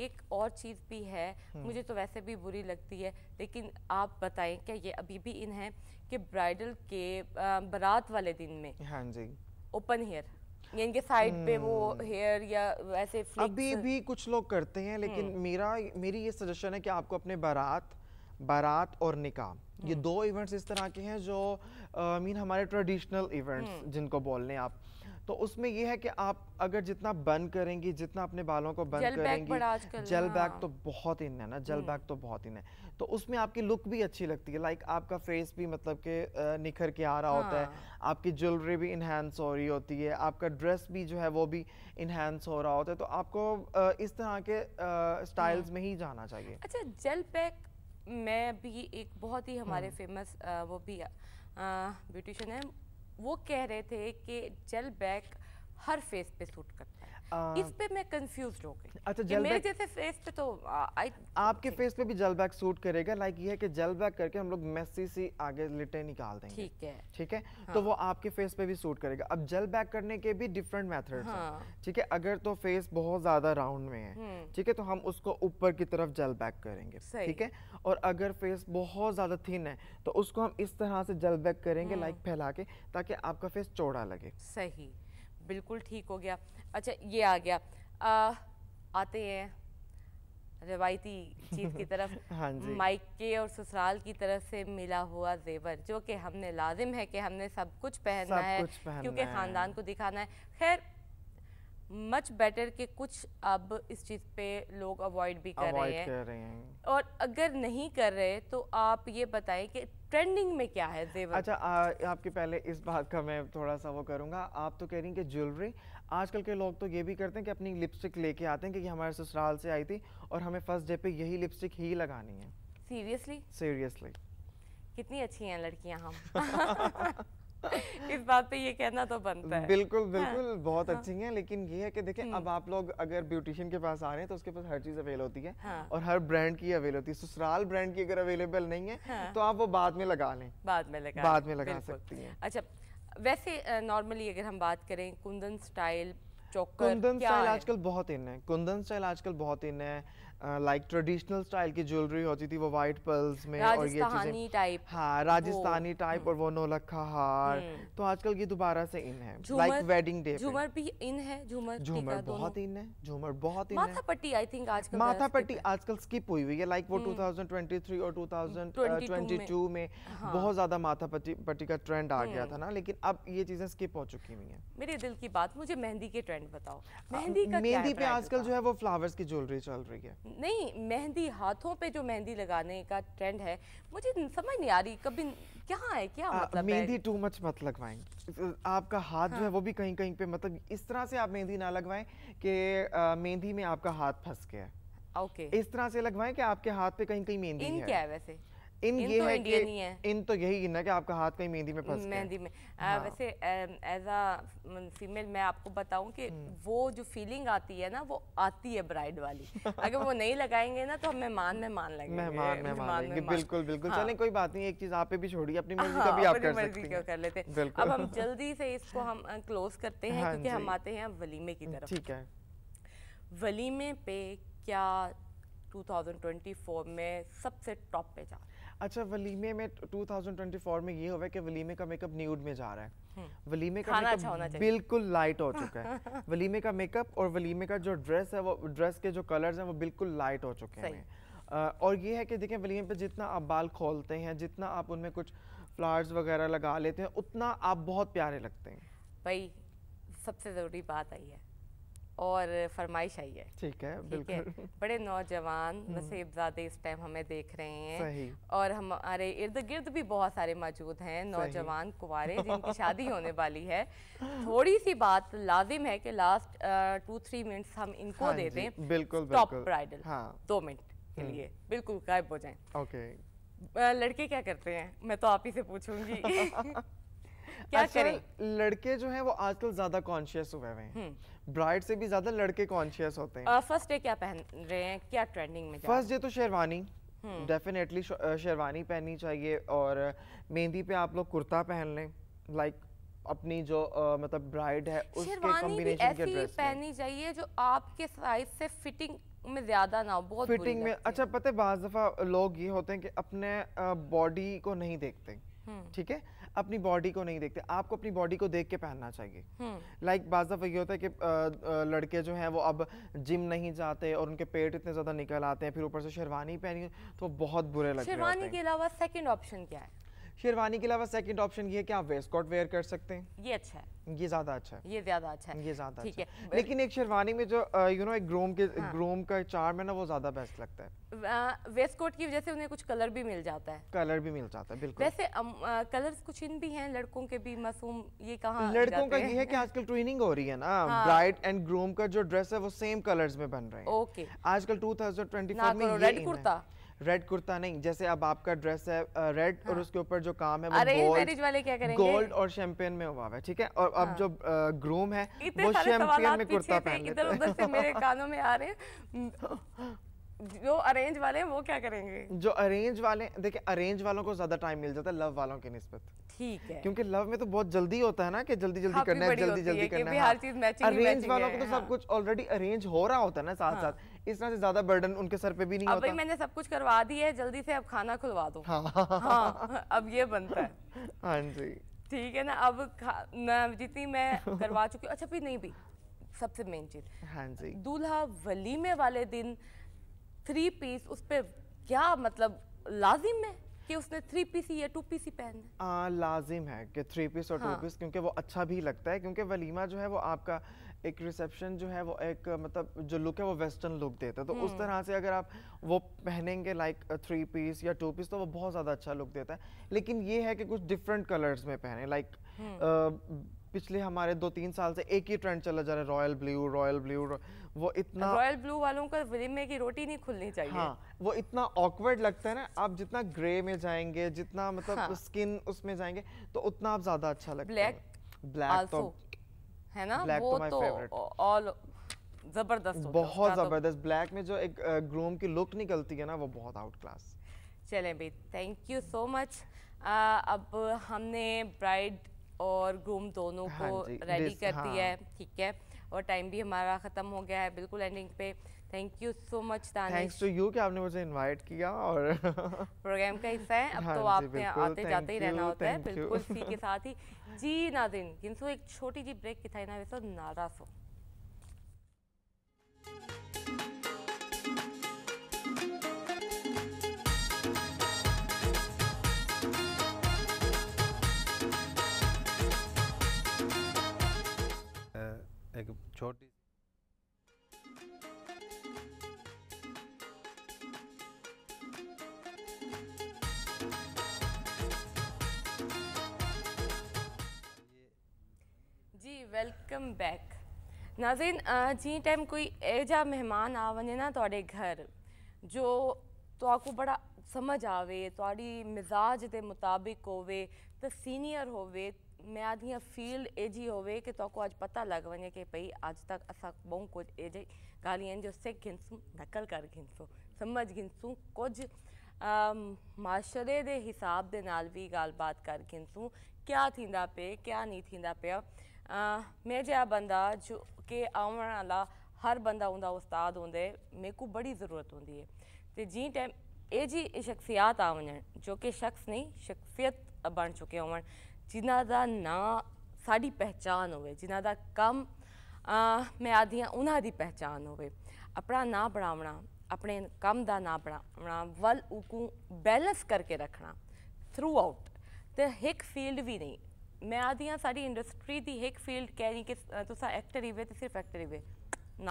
ایک اور چیز بھی ہے مجھے تو ویسے بھی بری لگتی ہے لیکن آپ بتائیں کہ یہ ابھی بھی ان ہیں کہ برائیڈل کے برات والے دن میں ہاں جی اوپن ہیئر ان یعنی کے سائٹ پہ وہ ہیئر یا ویسے ابھی بھی کچھ لوگ کرتے ہیں لیکن میرا میری یہ سجیشن ہے کہ آپ کو اپنے برات بارات اور نکاح یہ دو ایونٹس اس طرح کے ہیں جو مین ہمارے ٹریڈیشنل ایونٹس جن کو بول لیں آپ تو اس میں یہ ہے کہ آپ اگر جتنا بند کریں گی جتنا اپنے بالوں کو بند کریں گی جل ہاں۔ بیک تو بہت ان ہے نا جل بیک تو بہت ان ہے تو اس میں آپ کی لک بھی اچھی لگتی ہے لائک آپ کا فیس بھی مطلب کہ نکھر کے آ رہا ہوتا ہے ہاں۔ آپ کی جولری بھی انہینس ہو رہی ہوتی ہے آپ کا ڈریس بھی جو ہے وہ بھی انہینس ہو رہا ہوتا ہے تو آپ کو اس طرح کے سٹائلز ہاں۔ میں ہی جانا چاہیے اچھا جل بیک میں بھی ایک بہت ہی ہمارے فیمس وہ بھی بیوٹیشن ہے وہ کہہ رہے تھے کہ جل بیک ہر فیس پہ سوٹ کر اس پہ میں کنفیوز ہو گئی اچھا میرے جیسے فیس پہ تو آپ کے فیس پہ بھی جل بیک سوٹ کرے گا لائک یہ ہے کہ جل بیک کر کے ہم لوگ میسی سی آگے لٹے نکال دیں گے ٹھیک ہے ٹھیک ہے ہاں۔ تو وہ آپ کے فیس پہ بھی سوٹ کرے گا اب جل بیک کرنے کے بھی ڈیفرنٹ میتھڈ ہیں ہاں۔ ٹھیک ہے اگر تو فیس بہت زیادہ راؤنڈ میں ہے ٹھیک ہے تو ہم اس کو اوپر کی طرف جل بیک کریں گے ٹھیک ہے اور اگر فیس بہت زیادہ تھن ہے تو اس کو ہم اس طرح سے جل بیک کریں گے لائک ہاں۔ پھیلا کے تاکہ آپ کا فیس چوڑا لگے صحیح بالکل ٹھیک ہو گیا اچھا یہ آ گیا آتے ہیں روایتی چیز کی طرف ہاں جی۔ مائک کے اور سسرال کی طرف سے ملا ہوا زیور جو کہ ہم نے لازم ہے کہ ہم نے سب کچھ پہننا ہے کیونکہ خاندان کو دکھانا ہے خیر مچ بیٹر کہ کچھ اب اس چیز پہ لوگ اوائڈ بھی کر رہے ہیں اور اگر نہیں کر رہے تو آپ یہ بتائیں کہ ٹرینڈنگ میں کیا ہے زیور اچھا آپ کے پہلے اس بات کا میں تھوڑا سا وہ کروں گا آپ تو کہہ رہی ہیں کہ جولری آج کل کے لوگ تو یہ بھی کرتے ہیں کہ اپنی لپسٹک لے کے آتے ہیں کہ یہ ہمارے سسرال سے آئی تھی اور ہمیں فرسٹ ڈے پہ یہی لپسٹک ہی لگانی ہے سیریسلی سیریسلی کتنی اچھی ہیں لڑکیاں ہم اس بات پہ یہ کہنا تو بنتا ہے بالکل ہاں۔ بالکل بہت ہاں۔ اچھی ہیں لیکن یہ ہے کہ دیکھیں اب آپ لوگ اگر بیوٹیشین کے پاس آ رہے ہیں تو اس کے پاس ہر چیز اویل ہوتی ہے ہاں۔ اور ہر برانڈ کی اویل ہوتی ہے سسرال برانڈ کی اگر اویلیبل نہیں ہے تو آپ وہ بعد میں لگا لیں میں لگا سکتی ہیں اچھا ویسے نارملی اگر ہم بات کریں کندن کنڈن کندن سٹائل آج کل بہت ان ہے کندن سٹائل آج کل بہت ان ہے لائک ٹریڈیشنل اسٹائل کی جولری ہوتی تھی وہ وائٹ پلز میں راجستھانی ٹائپ ہاں، اور وہ نولکھا ہار تو آج کل یہ دوبارہ سے ان ہے لائک ویڈنگ ڈے جھومر جھومر جھومر جھومر بھی ان ان ان ہے ہے بہت بہت تھنک ماتھا پٹی آج کل سکپ ہوئی ہوئی ہے لائک وہ 2023 اور 2022 میں ہاں۔ بہت زیادہ ماتھا پٹی کا ٹرینڈ آ گیا تھا نا لیکن اب یہ چیزیں سکپ ہو چکی ہوئی ہیں میرے دل کی بات مجھے مہندی کے ٹرینڈ بتاؤ مہندی مہندی پہ آج کل جو ہے وہ فلاورز کی جولری چل رہی ہے نہیں مہندی ہاتھوں پہ جو مہندی لگانے کا ٹرینڈ ہے مجھے سمجھ نہیں آ رہی کیا مطلب مہندی ٹو مچ مت لگوائیں آپ کا ہاتھ جو ہاں۔ ہے وہ بھی کہیں کہیں پہ مطلب اس طرح سے آپ مہندی نہ لگوائیں کہ مہندی میں آپ کا ہاتھ پھنس اوکے اس طرح سے لگوائیں کہ آپ کے ہاتھ پہ کہیں کہیں مہندی ہے کیا ہے ویسے ان یہ ہے کہ ان تو یہی گنا کہ آپ کا ہاتھ کہیں مہندی میں پھنس گیا مہندی میں ہاں۔ ویسے ایز اے فیمیل میں آپ کو بتاؤں کہ وہ جو فیلنگ آتی ہے نا وہ آتی ہے برائڈ والی اگر وہ نہیں لگائیں گے نا تو ہم مہمان مہمان لگیں گے مہمان مہمان لگیں گے بالکل بالکل ہاں۔ چلیں کوئی بات نہیں ایک چیز آپ پہ بھی چھوڑی اپنی مرضی کا ہاں، بھی آپ کر سکتے ہیں کر لیتے ہیں اب ہم جلدی سے اس کو ہم کلوز کرتے ہیں کیونکہ ہم جی۔ آتے ہیں ولیمے کی طرف ٹھیک ہے ولیمے پہ کیا 2024 میں سب سے ٹاپ پہ جا رہا ہے اچھا ولیمے میں 2024 میں یہ ہوا ہے کہ ولیمے کا میک اپ نیوڈ میں جا رہا ہے ولیمے کا میک اپ اچھا بالکل لائٹ ہو چکا ہے ولیمے کا میک اپ اور ولیمے کا جو ڈریس ہے وہ ڈریس کے جو کلرز ہیں وہ بالکل لائٹ ہو چکے ہیں اور یہ ہے کہ دیکھیں ولیمے پہ جتنا آپ بال کھولتے ہیں جتنا آپ ان میں کچھ فلاورز وغیرہ لگا لیتے ہیں اتنا آپ بہت پیارے لگتے ہیں بھائی سب سے ضروری بات آئی ہے اور فرمائش آئی ہے ٹھیک ہے بڑے نوجوان زادے اس ہمیں دیکھ رہے ہیں اور ہمارے ارد گرد بھی بہت سارے موجود ہیں نوجوان کنوارے شادی ہونے والی ہے تھوڑی سی بات لازم ہے کہ لاسٹ ٹو تھری منٹس ہم ان کو ہاں دے جی، دیں بالکل ہاں۔ دو منٹ کے لیے بالکل غائب ہو جائیں لڑکے کیا کرتے ہیں میں تو آپ ہی سے پوچھوں گی کیا کریں لڑکے جو ہیں وہ آج کل زیادہ کانشیس ہوئے ہوئے ہیں برائڈ سے بھی زیادہ لڑکے کانشیس ہوتے ہیں فرسٹ ڈے کیا پہن رہے ہیں کیا ٹرینڈنگ میں فرسٹ ڈے تو شیروانی ڈیفینیٹلی شیروانی پہننی چاہیے اور مہندی پہ آپ لوگ کرتا پہن لیں لائک اپنی جو مطلب برائڈ ہے اس کے کمبینیشن کے ڈریس پہننی چاہیے جو آپ کے سائز سے فٹنگ میں زیادہ نہ ہو بہت فٹنگ میں اچھا پتہ بعض دفعہ لوگ یہ ہوتے ہیں کہ اپنے باڈی کو نہیں دیکھتے ہیں ٹھیک ہے اپنی باڈی کو نہیں دیکھتے آپ کو اپنی باڈی کو دیکھ کے پہننا چاہیے لائک بعض دفعہ یہ ہوتا ہے کہ لڑکے جو ہیں وہ اب جم نہیں جاتے اور ان کے پیٹ اتنے زیادہ نکل آتے ہیں پھر اوپر سے شیروانی پہنی تو بہت برے لگتے ہیں کے علاوہ سیکنڈ آپشن کیا ہے شیروانی کے علاوہ سیکنڈ آپشن یہ ہے کہ آپ ویس کوٹ ویئر کر سکتے ہیں یہ اچھا ہے یہ زیادہ اچھا ہے یہ زیادہ اچھا ہے یہ زیادہ اچھا ہے لیکن ایک شیروانی میں جو یو نو ایک گروم کے گروم ہاں۔ کا چارم ہے نا وہ زیادہ بیسٹ لگتا ہے ویس کوٹ کی وجہ سے انہیں کچھ کلر بھی مل جاتا ہے کلر بھی مل جاتا ہے بالکل ویسے کلرز کچھ ان بھی ہیں لڑکوں کے بھی معصوم یہ کہاں لڑکوں کا یہ ہے کہ آج کل ٹویننگ ہو رہی ہے نا برائٹ اینڈ گروم کا جو ڈریس ہے وہ سیم کلرز میں بن رہے ہیں اوکے آج کل 2024 میں یہ ریڈ کرتا ریڈ کرتا نہیں جیسے اب آپ کا ڈریس ہے ریڈ اور اس کے اوپر جو کام ہے گولڈ اور شیمپین میں ہوا ہے ٹھیک ہے اور اب جو گروم ہے وہ شیمپین میں کرتا پہن لیتا ہے میرے کانوں میں آ رہے ہیں جو ارینج والے ہیں وہ کیا کریں گے جو ارینج والے دیکھیں ارینج والوں کو زیادہ ٹائم مل جاتا ہے لو والوں کے نسبت ٹھیک ہے کیونکہ لو میں تو بہت جلدی ہوتا ہے نا کہ جلدی جلدی کرنا ہے جلدی جلدی کرنا ہے ارینج والوں کو تو سب کچھ آلریڈی ارینج ہو رہا ہوتا ہے نا ساتھ ساتھ اس طرح سے زیادہ برڈن ان کے سر پہ بھی نہیں ہوتا ابھی میں نے سب کچھ کروا دی ہے جلدی سے اب کھانا کھلوا دو ہاں, ہاں، اب یہ بنتا ہے ہاں جی ٹھیک ہے نا اب جتنی میں کروا چکی اچھا پھر نہیں بھی سب سے مین چیز ہاں جی دولہا ولیمے والے دن تھری پیس اس پہ کیا مطلب لازم ہے کہ اس نے تھری پیس ہی یا ٹو پیس ہی پہن ہے لازم ہے کہ تھری پیس اور ٹو پیس ہاں۔ کیونکہ وہ اچھا بھی لگتا ہے کیونکہ ولیمہ جو ہے وہ آپ کا ایک ریسیپشن جو ہے وہ ایک مطلب جو لک ہے وہ ویسٹرن لک دیتا ہے تو اس طرح سے اگر آپ وہ پہنیں گے لائک تھری پیس یا ٹو پیس تو وہ بہت زیادہ اچھا لک دیتا ہے لیکن یہ ہے کہ کچھ ڈفرینٹ کلرز میں پہنیں لائک پچھلے ہمارے دو تین سال سے ایک ہی ٹرینڈ چلا جا رہا ہے رائل بلیو رائل بلیو وہ اتنا رائل بلیو والوں کا فلم میں کی روٹی نہیں کھلنی چاہیے ہاں وہ اتنا آکورڈ لگتا ہے نا آپ جتنا گرے میں جائیں گے جتنا مطلب اسکن ہاں۔ اس میں جائیں گے تو اتنا آپ زیادہ اچھا لگتا ہے بلیک بلیک تو ہے نا وہ تو آل زبردست بہت زبردست بلیک میں جو ایک گروم کی لک نکلتی ہے نا وہ بہت آؤٹ کلاس چلیں بھائی تھینک یو سو مچ اب ہم نے برائڈ اور گروم دونوں ہاں کو ریڈی جی، کر دیا ہے ہاں۔ ٹھیک ہے اور ٹائم بھی ہمارا ختم ہو گیا ہے بالکل اینڈنگ پہ thank you so much Danish thanks to you کہ آپ نے مجھے انوائٹ کیا اور پروگرام کا حصہ ہے اب ہاں تو جی، آپ نے آتے جاتے ہی رہنا ہوتا ہے بالکل سی کے ساتھ ہی جی ناظرین ہنسو ایک چھوٹی جی بریک کی تھا انہا ویسو ناراض ہو ایک چھوٹی ویلکم بیک ناظرین جی ٹائم کوئی اے جا مہمان آ وجے نا تو گھر جو تو بڑا سمجھ آوے تھے مزاج دے مطابق ہووے تو سینئر ہووے میں فیلڈ اے جی ہووے کہ تو کو لگ لگو کہ پئی اج تک اسا بہت کچھ ایجن گالی ہیں جو سیکھ گینسوں نکل کر گیت سمجھ گن کچھ معاشرے دے حساب دے نال بھی گال بات کر گن کیا کیا پہ کیا نہیں پیا میں جہاں بندہ جو کہ آنے والا ہر بندہ ہوندہ استاد ہوندے میرے کو بڑی ضرورت ہوندی ہے تو جی ٹائم یہ جی شخصیات آ جن جو کہ شخص نہیں شخصیت بن چکے دا نا ساری پہچان ہوئے دا کم میں آدھی ہوں دی پہچان ہوئے اپنا نا بڑھاونا اپنے کم دا نا بڑھاونا ول اوکوں بیلنس کر کے رکھنا تھرو آؤٹ تو ایک فیلڈ بھی نہیں میں آدھی ہاں ساری انڈسٹری دی ایک فیلڈ کہہ رہی کہ تصا ایکٹر ہی وے تو صرف ایکٹر ہی وے نہ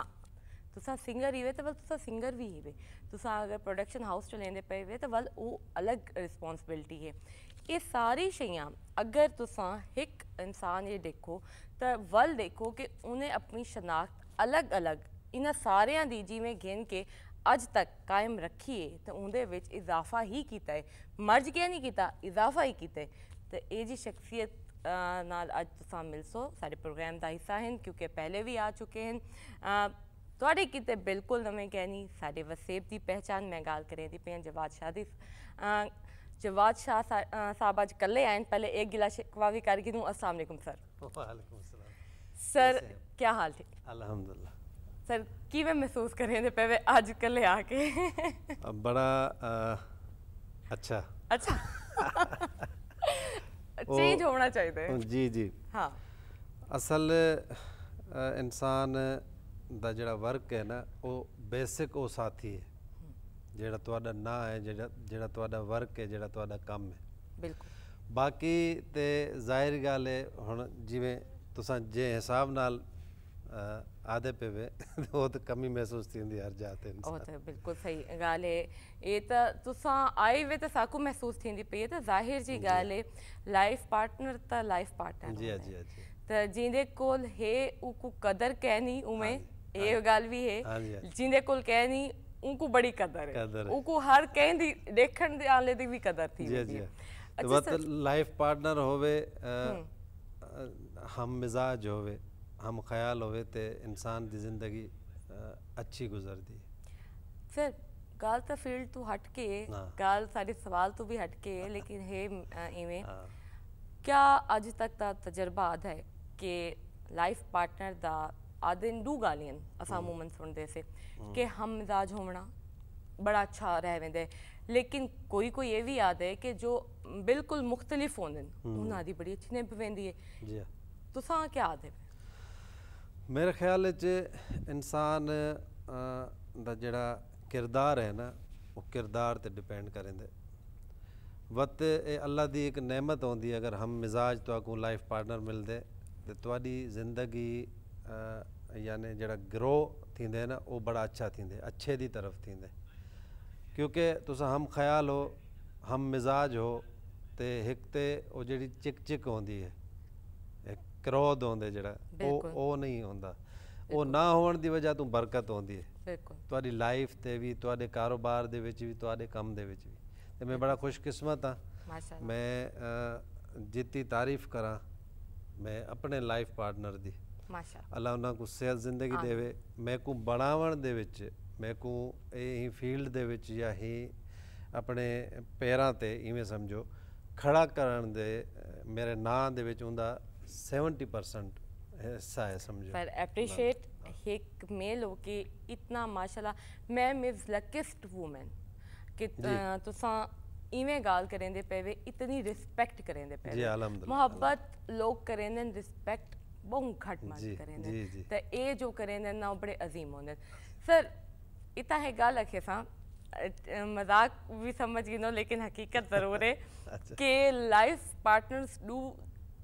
سنگر ہی ہوئے تو سنگر بھی ہی تو اگر پروڈکشن ہاؤس چلے لینا پہ ہوئے تو او الگ رسپونسبلٹی ہے یہ ساری شہاں اگر تسان ایک انسان یہ دیکھو تو ول دیکھو کہ انہیں اپنی شناخت الگ الگ انہ ہاں دیجی میں گھن کے اج تک قائم رکھیے تو اندھے وچ اضافہ ہی کیتا ہے مرج کیا نہیں کیتا اضافہ ہی کیتا ہے تو یہ شخصیت اچھا مل سو سارے پروگرام کا حصہ ہیں کیونکہ پہلے بھی آ چکے ہیں بالکل نمک کہ پہچان میں گال کریں پی ہوں جباداہ جباداہ کلے آئے پہلے ایک گلا شاوی علیکم سر کیا حال الحمدللہ سر کی میں محسوس کریں گے پہ اب کلے آ کے اچھا۔ اچھا۔ چینج ہونا چاہیے جی جی ہاں اصل انسان دا جڑا ورک ہے نا وہ بیسک وہ ساتھی ہے جڑا تو آدھا نا ہے جڑا تو آدھا ورک ہے جڑا تو آدھا کم ہے بالکل باقی تے ظاہر گالے ہون جی میں تو جے حساب نال آدھے پہ بے وہ تو کمی محسوس تھی اندھی ہر جاتے انسان وہ تو بلکل صحیح گالے یہ تا تو سا آئی وے تا ساکو محسوس تھی اندھی پہ یہ تا ظاہر جی, جی گالے لائف پارٹنر تا لائف پارٹنر جی جی جی تا جیندے کول ہے او کو قدر کہنی او میں اے گال بھی ہے ہاں جی، ہاں جی۔ جیندے کول کہنی او کو بڑی قدر ہے قدر ہے او کو ہر کہن دی دیکھن دی آن لے دی بھی قدر تھی جی جی تو اچھا، بات لائف پارٹنر ہوئے ہم مزاج ہوئے ہم خیال ہوئے تے انسان دی زندگی اچھی گزر دی سر گال تا فیلڈ تو ہٹ کے ہاں۔ گال سارے سوال تو بھی ہٹ کے لیکن ہے ایمیں ہاں۔ کیا آج تک تا تجربہ آدھا ہے کہ لائف پارٹنر دا آدھن دو گالین اسا مومن سن دے سے کہ ہم مزاج ہونا بڑا اچھا رہوے دے لیکن کوئی کوئی یہ بھی ہے کہ جو بالکل مختلف ہوندن انہوں دی بڑی اچھی نے پویندی ہے جی۔ تو ساں کیا ہے میرے خیال انسان دا جڑا کردار ہے نا وہ کردار تے ڈپینڈ کریں دے وقت اللہ دی ایک نعمت ہوندی ہے اگر ہم مزاج تو تاکہ لائف پارٹنر مل تے تو زندگی یعنی جڑا گرو نا وہ بڑا اچھا اچھے دی طرف کیونکہ تسا ہم خیال ہو ہم مزاج ہو تے ہک تے جی جڑی چک ہوندی ہے کرو آ جا نہیں آتا وہ نہ ہونے کی وجہ ترکت آئف سے بھی کاروبار کام کے میں بڑا خوش قسمت ہاں میں جیتی تعریف کر اپنے لائف پارٹنر اللہ انہوں کو سی زندگی دے میں کو بنا دے میرے کو ہی فیلڈ یا اپنے پیراں پہ اوے سمجھو کھڑا کرنے میرے نا دیکھ سیونٹی پرسنٹ حصہ ہے سمجھو پر اپریشیٹ ایک میل ہو کے اتنا ماشاءاللہ میں میز لکسٹ وومن کہ جی۔ تو ساں ایویں گال کریں دے پہوے اتنی ریسپیکٹ کریں دے پہوے محبت لوگ کریں دے ریسپیکٹ بہن گھٹ مال جی، کریں دے جی، تو اے جو کریں دے نا بڑے عظیم ہوں دے سر اتا ہے گال اکھے ساں مذاق بھی سمجھ گئی نو لیکن حقیقت ضرور ہے اچھا۔ کہ لائف پارٹنرز ڈو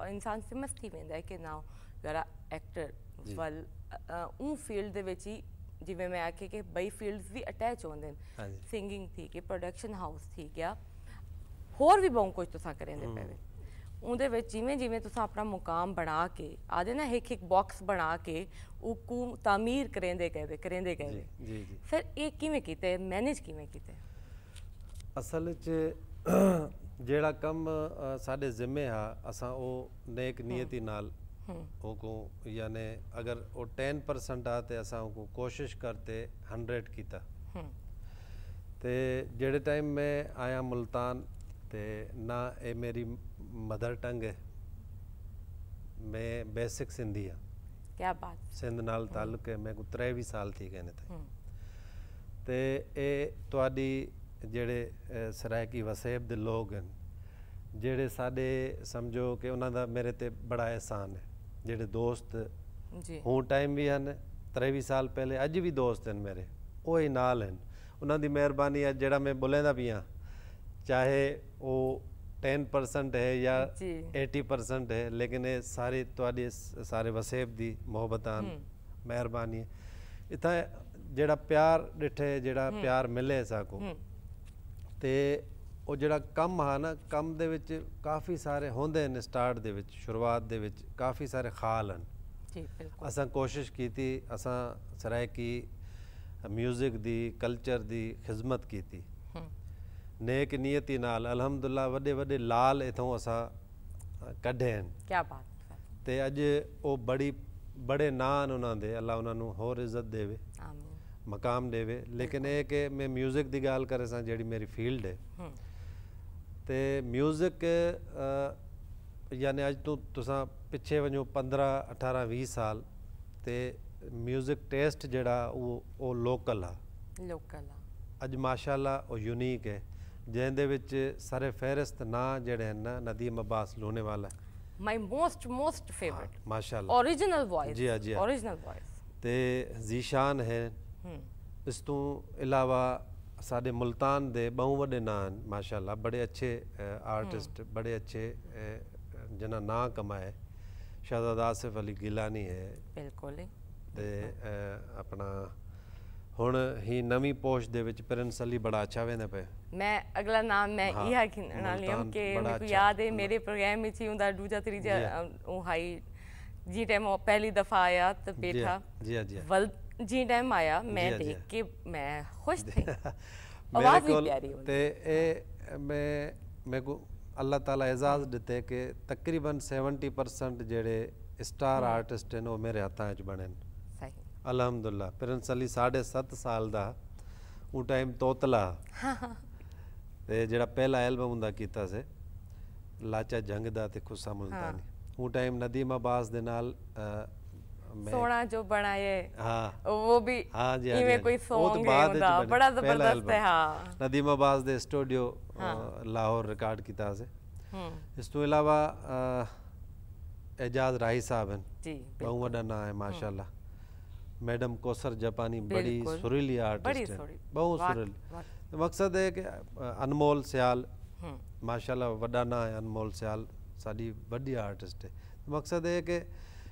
انسان فیمس میں اپنا مقام بنا کے آدمی نہ باکس بنا کے تعمیر کرے اصل مینجل جیڑا کم ساڑے ذمہ ہا اسا او نیک نیتی نال وہ یعنی اگر او ٹین پرسنٹ آتے اسا اصا کوشش کرتے ہنڈریٹ ہنڈریڈ تے جیڑے ٹائم میں آیا ملتان تے نا اے میری مدر ٹنگ ہے میں بیسک سندھی ہاں کیا بات سندھ نال تعلق ہے میں کو تر سال تھی تھے کہ یہ تاری سرائے کی وسیب دے لوگ ہیں جڑے ساڈے سمجھو کہ انہوں کا میرے تے بڑا احسان ہے جڑے دوست ہوں ٹائم بھی ہیں تربی سال پہلے اج بھی دوست ہیں میرے وہ ہی نال ہیں انہوں کی مہربانی ہے میں بولے گا بھی ہیں چاہے وہ ٹین پرسنٹ ہے یا ایٹی پرسنٹ ہے لیکن سارے ساری سارے وسیب دی محبتان مہربانی ہے جا پیار ڈٹھے جا پیار ملے ایسا کو وہ جا کم ہے نا کم کے سارے ہوں اسٹارٹ کے شروعات کافی سارے خال ہیں اصل کوشش کی اصا سریکی میوزک کی کلچر کی خدمت کی نیک نیتی الحمد اللہ وڈے وڈے لال اتوں کھڈے ہیں تو اجی بڑے نان کے اللہ انہوں نے ہو عزت دے مقام لے لیکن اے کہ میں میوزک دی گال کر فیلڈ ہے تے میوزک یعنی آج تو پچھے ونجو پندرہ اٹھارہ بھی سال تے میوزک ٹیسٹ جہاں وہ اج ماشاءاللہ وہ یونیک ہے جہندے وچ سارے فیرست نا جڑے ہیں نا ندیم عباس لونے والا ہاں، جی ہاں، جی ہاں۔ ہے اس تو علاوہ سادے ملتان دے بہن وڈے نان ماشاءاللہ بڑے اچھے آرٹسٹ بڑے اچھے جنا نا کمائے شہزاد آصف علی گلانی ہے بالکل دے اپنا ہن ہی نمی پوش دے وچ پرنس علی بڑا اچھا وے نے پے میں اگلا نام میں یہ کہنا لیم کہ میں کو یاد ہے میرے پروگرام میں تھی اندر دوجہ تریجہ ہائی جی ٹیم پہلی دفعہ آیا تو بیٹھا جی جی ولد جی ٹائم آیا میں دیکھ کے میں خوش تھی آواز بھی پیاری ہوئی تے اے میں میں کو اللہ تعالی اعزاز دتے کہ تقریبا 70% جڑے سٹار آرٹسٹ ہیں وہ میرے ہاتھاں وچ بنن صحیح الحمدللہ پرنس علی 7.5 سال دا او ٹائم توتلا تے جڑا پہلا البم ہوندا کیتا سے لاچا جنگ دا تے خصا ملتانی او ٹائم ندیم عباس دے نال سونا جو بنا ہے ہاں۔ وہ بھی ہاں جی، ہاں میں جی، جی۔ کوئی سونگ ہے بڑا زبردست ہے ندیم آباز دے سٹوڈیو لاہور ریکارڈ کی تازے اس تو علاوہ اجاز راہی صاحب ہیں بہو وڈا نا ہے ماشاءاللہ میڈم کوسر جاپانی بڑی سریلی آرٹسٹ ہے بہو سریلی مقصد ہے کہ انمول سیال ماشاءاللہ وڈا نا ہے انمول سیال ساڑی بڑی آرٹسٹ ہے مقصد ہے کہ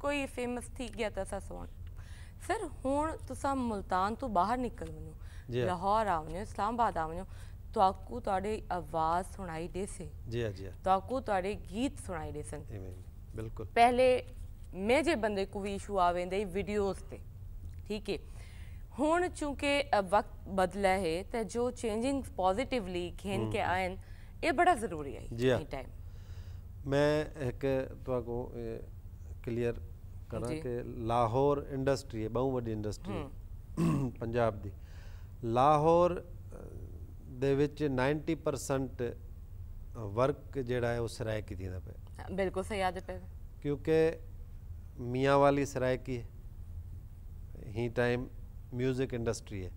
کوئی فیمس تھی گیا تھا سا سوان سر ہون تو سا ملتان تو باہر نکل ہونے ہو لاہور آونے ہو اسلام آباد آونے ہو تو آکو تو آڑے آواز سنائی دے سے تو آکو تو آڑے گیت سنائی دے سن پہلے میں جے بندے کو بھی ایشو آوے دے ویڈیوز پہ ٹھیک ہے ہون چونکہ اب وقت بدلا ہے تو جو چینجنگ پوزیٹیولی کھین کے آئین یہ بڑا ضروری ہے جی ہاں میں ایک تو آکو کلیر کرنا جی۔ کہ لاہور انڈسٹری ہے وڈی انڈسٹری ہے پنجاب دی لاہور دے دن نائنٹی پرسنٹ ورک جیڑا ہے اس سرائے کی دینا پہ بلکل پہ کیونکہ میاں والی سرائکی ہے ہی ٹائم میوزک انڈسٹری ہے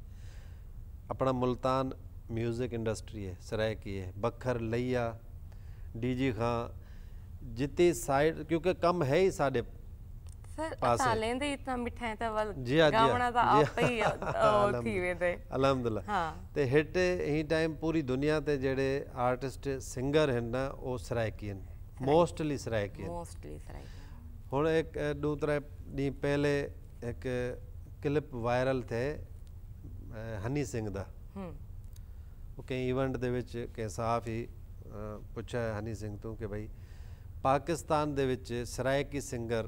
اپنا ملتان میوزک انڈسٹری ہے سرائے کی ہے بکھر لیا ڈی جی خان جتی سائڈ کیونکہ کم ہے ہی سڈے سر جی ہاں ٹائم پوری دنیا کے دو تر پہلے ایک کلپ وائرل تھے ہنی سنگھ کاف ہی پوچھا ہنی سنگھ تھی بھائی پاکستان کے سرائکی سنگر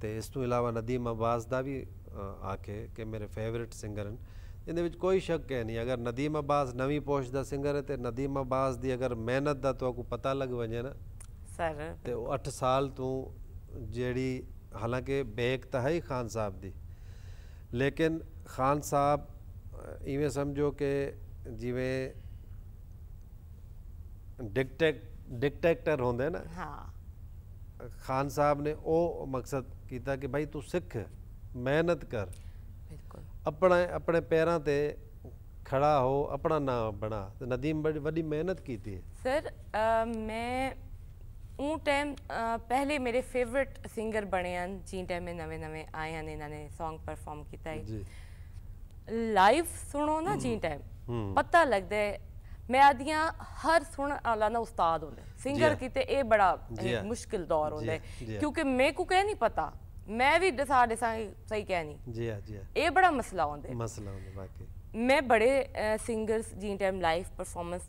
تے اس تو علاوہ ندیم عباس دا بھی آکے کہ میرے فیوریٹ سنگر ہیں اِنہیں کوئی شک ہے نہیں اگر ندیم عباس نوی پوش کا سنگر ہے تے ندیم عباس دی اگر محنت دا تو پتہ لگوے نا سر تو اٹھ سال تو جیڑی حالانکہ بیکتا ہے ہی خان صاحب دی لیکن خان صاحب ایویں سمجھو کہ ڈکٹیکٹر جٹیکٹر ہوں خان صاحب نے او مقصد ਕੀਤਾ ਕਿ ਭਾਈ ਤੂੰ ਸਿੱਖ ਮਿਹਨਤ ਕਰ ਬਿਲਕੁਲ ਆਪਣੇ ਆਪਣੇ ਪੈਰਾਂ ਤੇ ਖੜਾ ਹੋ ਆਪਣਾ ਨਾਮ ਬਣਾ ਤੇ ਨਦੀਮ ਬੜੀ ਵੱਡੀ ਮਿਹਨਤ ਕੀਤੀ ਹੈ ਸਰ ਮੈਂ ਉਹ ਟਾਈਮ ਪਹਿਲੇ ਮੇਰੇ ਫੇਵਰਿਟ ਸਿੰਗਰ ਬਣੇ ਹਨ ਜੀ ਟਾਈਮ ਮੈਂ ਨਵੇਂ ਨਵੇਂ ਆਏ ਹਨ ਇਹਨਾਂ ਨੇ Song ਪਰਫਾਰਮ ਕੀਤਾ ਹੈ ਜੀ ਲਾਈਵ ਸੁਣੋ ਨਾ ਜੀ ਟਾਈਮ ਪਤਾ ਲੱਗਦਾ ਹੈ میں ہر سن استاد ہوندے ہوندے ہوندے ہوندے سنگر ہاں۔ کیتے اے اے بڑا بڑا مشکل دور کیونکہ میں میں میں کو پتا بھی دسا دسا صحیح مسئلہ مسئلہ باقی بڑے ہاں۔ بڑے بڑے سنگرز ٹائم لائف پرفارمنس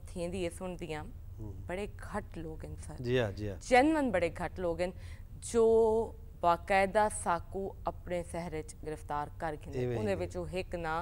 گھٹ گھٹ لوگ جی ہاں، جی لوگ ہیں ہیں سر جنون جو باقاعدہ ساکو اپنے گرفتار کر انہیں نہ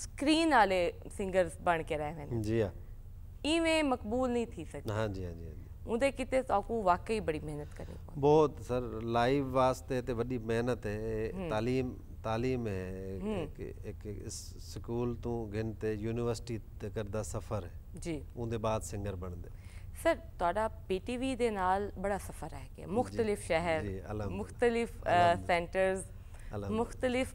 سکرین آلے سنگرز بن کے رہے ہیں جی ہاں ای میں مقبول نہیں تھی سکتا ہاں جی ہاں جی ہاں اندھے کتے تو آکو واقعی بڑی محنت کرنے کو بہت سر لائیو واسطے تھے بڑی محنت ہے تعلیم تعلیم ہے ایک سکول تو گھنٹے یونیورسٹی تے کردہ سفر ہے جی اندھے بعد سنگر بن دے سر توڑا پی ٹی وی دے نال بڑا سفر ہے کہ مختلف شہر مختلف سینٹرز مختلف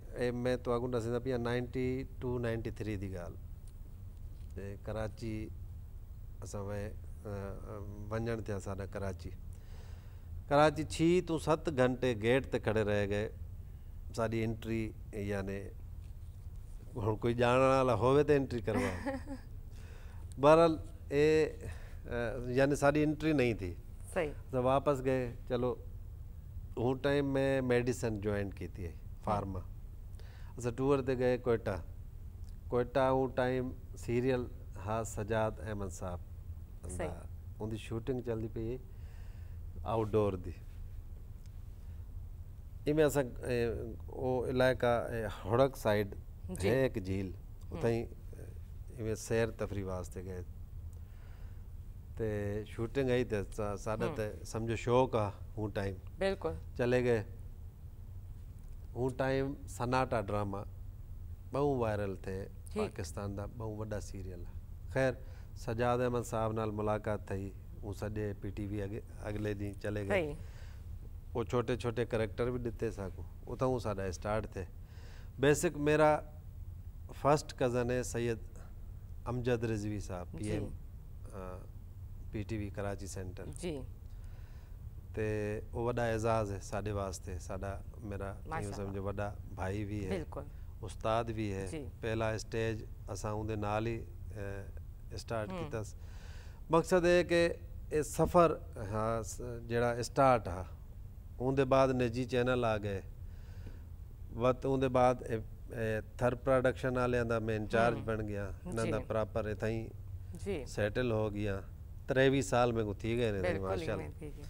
میں تو آگوں دستا پیا نائنٹی ٹو نائنٹی تھری کی گال کراچی وجن کیا کراچی کراچی چھ تو سات گھنٹے گیٹ تے کھڑے رہ گئے ساری انٹری یعنی ہوں کوئی جان والا ہوئے تو بہرحال اے یعنی ساری انٹری نہیں تھی صحیح واپس گئے چلو ہوں ٹائم میں میڈیسن جوائن کی تھی فارما اص اچھا، ٹور دے گئے کوئٹہ کوئٹہ وہ ٹائم سیریل ہا سجاد احمد صاحب ان دی شوٹنگ چلتی پئی آؤٹ ڈور دی میں وہ علاقہ ہڑک سائیڈ جی۔ ہے ایک جھیل میں سیر تفریح واسطے گئے تے شوٹنگ آئی تمجھو شوق ہے چلے گئے ہوں ٹائم سناٹا ڈراما بہو وائرل تھے پاکستان دا بہت وڈا سیریل خیر سجاد احمد صاحب نال ملاقات تھیں وہ سجے پی ٹی وی اگلے دن چلے گئے وہ چھوٹے چھوٹے کریکٹر بھی دیتے دے سکوں اتوں سا اسٹارٹ تھے بیسک میرا فرسٹ کزن ہے سید امجد رضوی صاحب P M ji. P T V Karachi centre ji. وہ وا اعزاز ہے سارے واسطے سا بھائی بھی ہے استاد بھی ہے پہلا اسٹیج اصا نال ہی اسٹارٹ کیا مقصد یہ کہ سفر ہاں جہاں اسٹارٹ ہا نجی چینل آ گئے وت ان بعد تھر پروڈکشن والوں کا میں انچارج بن گیا انہوں کا پراپر اتنے ہی سیٹل ہو گیا تر سال میرے گی گئے ماشاء اللہ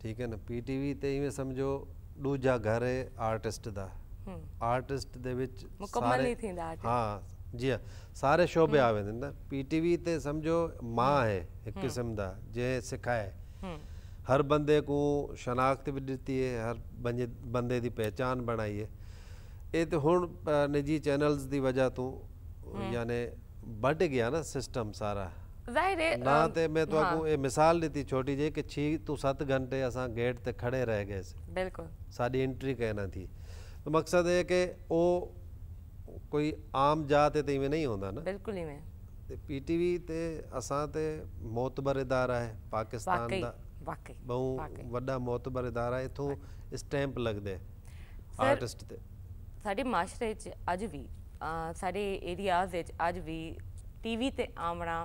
ٹھیک ہے نا پی ٹی وی تے تو سمجھو دا گھر ہے آرٹسٹ دا آرٹسٹ دے مکمل ہاں جی ہاں سارے شعبے آ پی ٹی وی تے سمجھو ماں ہے ایک قسم کا جن سکھائے ہر بندے کو شناخت بھی دتی ہے ہر بندے دی پہچان بنائی ہے اے تے ہوں نجی چینلز دی وجہ تو یعنی بڑھ گیا نا سسٹم سارا ظاہر ہے نہ تے میں تو اکو ہاں۔ اے مثال لیتی چھوٹی جے جی کہ چھی تو سات گھنٹے اساں گیٹ تے کھڑے رہ گئے سے بلکل ساڑی انٹری کہنا تھی تو مقصد ہے کہ او کوئی عام جاتے تے ہی میں نہیں ہوندہ نا بلکل ہی میں تے پی ٹی وی تے اساں تے موتبر ادارہ ہے پاکستان دا واقعی بہوں وڈا موتبر ادارہ ہے تو اسٹیمپ لگ دے آرٹسٹ تے ساڑی معاشرے چھے آج بھی ساڑی ایریاز چھے بھی ٹی وی تے آمنا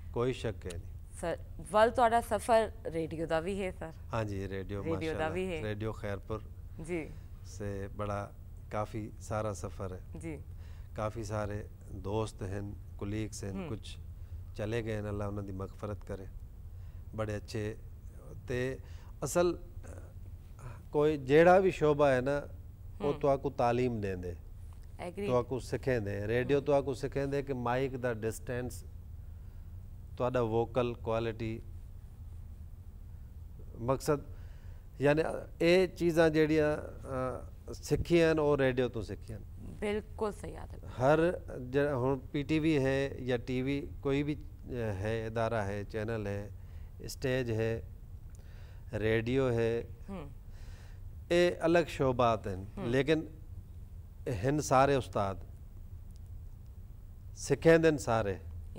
کوئی شک ہے نہیں ول تو آڑا سفر ریڈیو دا بھی ہے سر ہاں جی ریڈیو ماشاءاللہ ریڈیو خیر پر جی سے بڑا کافی سارا سفر ہے جی کافی سارے دوست ہیں کلیکس ہیں کچھ چلے گئے ہیں اللہ انہوں دی مغفرت کرے بڑے اچھے تے اصل کوئی جیڑا بھی شعبہ ہے نا وہ تو آکو تعلیم دیں دے تو آکو سکھیں دے ریڈیو تو آکو سکھیں دے کہ مائک دا ڈسٹینس ووکل کوالٹی مقصد یعنی اے چیزاں جڑیاں اور ریڈیو تو سیکھ بالکل صحیح آتے ہیں ہر جی پی ٹی وی ہے یا ٹی وی کوئی بھی ہے ادارہ ہے چینل ہے اسٹیج ہے ریڈیو ہے اے الگ شعبات ہیں لیکن ہن سارے استاد سکھیں دن سارے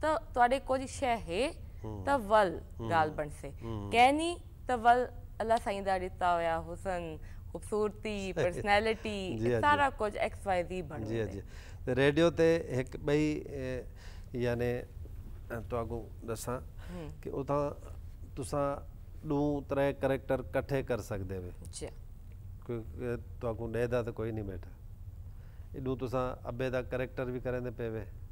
تا توڑے کو جی شیح ہے تا ول گال بند سے کہنی تا ول اللہ سائیں داری تا ہویا حسن خوبصورتی پرسنیلٹی سارا کچھ ایکس وائی دی بند سے ریڈیو تے ایک بھئی یعنی تو آگو دسا کہ او تھا تو سا دو ترے کریکٹر کٹھے کر سک دے ہوئے تو آگو نیدہ تو کوئی نہیں بیٹھا دو تو سا اب کریکٹر بھی کرنے پہ ہوئے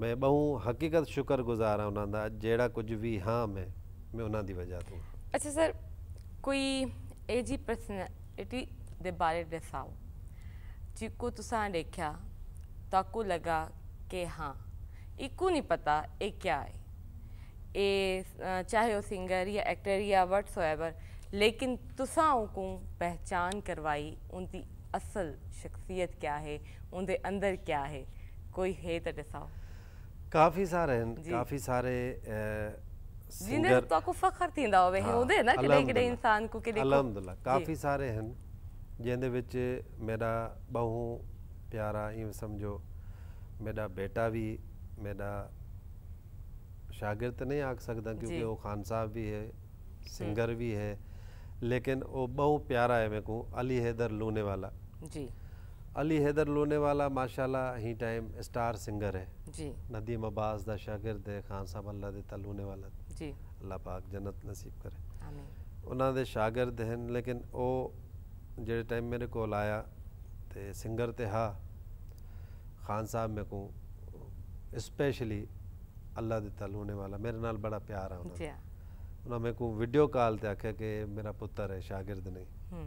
میں بہو حقیقت شکر گزار ہوں انہوں کا جڑا کچھ بھی ہاں میں میں انہوں ہاں۔ اچھا سر کوئی اے جی دے بارے دساؤ جی کو تصا دیکھا تاکہ لگا کہ ہاں ایک نہیں پتا اے کیا ہے اے چاہے ہو سنگر یا ایکٹر یا ایبر لیکن کو پہچان کروائی ان دی اصل شخصیت کیا ہے ان دے اندر کیا ہے کوئی یہ تو دساؤ کافی سارے جی۔ کافی سارے جی، کافی سارے جنہیں میرا بہوں پیارا سمجھو میرا بیٹا بھی میرا شاگرد نہیں سکتا جی۔ کیونکہ وہ خان صاحب بھی ہے سنگر بھی ہے لیکن وہ بہوں پیارا ہے میں کو علی حیدر لونے والا جی علی حیدر لونے والا ماشاءاللہ ہی ٹائم اسٹار سنگر ہے جی ندیم عباس دا شاگرد ہے خان صاحب اللہ دیتا لونے والا دے. جی اللہ پاک جنت نصیب کرے انہوں دے شاگرد ہیں لیکن او جڑے ٹائم میرے کول آیا تے سنگر تے ہا خان صاحب میں کو اسپیشلی اللہ دیتا لونے والا میرے نال بڑا پیار ہے انہوں جی ہاں۔ نے میں کو ویڈیو کال تے آکھا کہ میرا پتر ہے شاگرد نہیں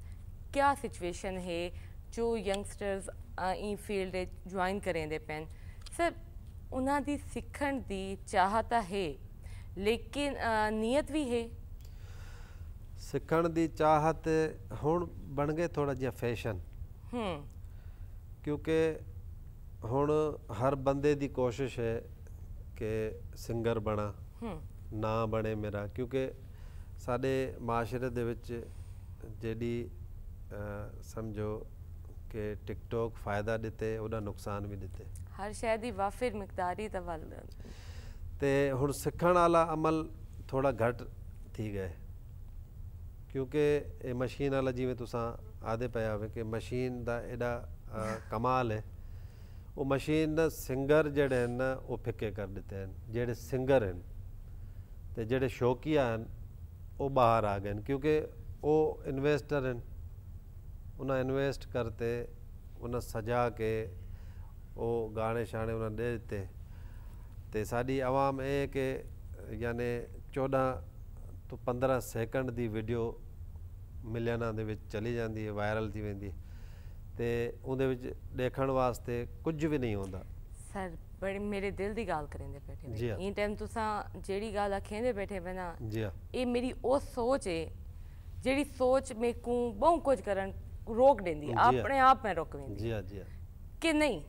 ਕਿਆ ਸਿਚੁਏਸ਼ਨ ਹੈ ਜੋ ਯੰਗਸਟਰਸ ਇਨ ਫੀਲਡ ਵਿੱਚ ਜੁਆਇਨ ਕਰਦੇ ਪੈਨ ਸਰ ਉਹਨਾਂ ਦੀ ਸਿੱਖਣ ਦੀ ਚਾਹਤ ਹੈ ਲੇਕਿਨ ਨੀਅਤ ਵੀ ਹੈ ਸਿੱਖਣ ਦੀ ਚਾਹਤ ਹੁਣ ਬਣ ਗਏ ਥੋੜਾ ਜਿਹਾ ਫੈਸ਼ਨ ਹੂੰ ਕਿਉਂਕਿ ਹੁਣ ਹਰ ਬੰਦੇ ਦੀ ਕੋਸ਼ਿਸ਼ ਹੈ ਕਿ ਸਿੰਗਰ ਬਣਾ ਹੂੰ ਨਾ ਬਣੇ ਮੇਰਾ ਕਿਉਂਕਿ ਸਾਡੇ ਮਾਸ਼ਰੇ ਦੇ ਵਿੱਚ ਜਿਹੜੀ سمجھو کہ ٹک ٹاک فائدہ دیتے وہ نقصان بھی دیتے ہر شہری وافر مقداری ہوں سیکھنے والا عمل تھوڑا گھٹ تھی گیا ہے کیونکہ یہ مشین والا جی تو آدھے پہ ہو کہ مشین کا ایڈا کمال ہے وہ مشین سنگر جڑے ہیں نا وہ پھکے کر دیتے ہیں جڑے سنگر ہیں جڑے شوقیہ ہیں وہ باہر آ گئے کیونکہ وہ انویسٹر ہیں انویسٹ کرتے ان سجا کے وہ گانے شاعر دے دیتے عوام یہ کہ یعنی چودہ ٹو پندرہ سیکنڈ کی ویڈیو ملیا چلی جاتی ہے وائرل دیکھنے کچھ بھی نہیں ہوتا سوچ میرے کو روک جی، جی۔ میں روک دی جی، ہاں، ہاں۔ کہ نہیں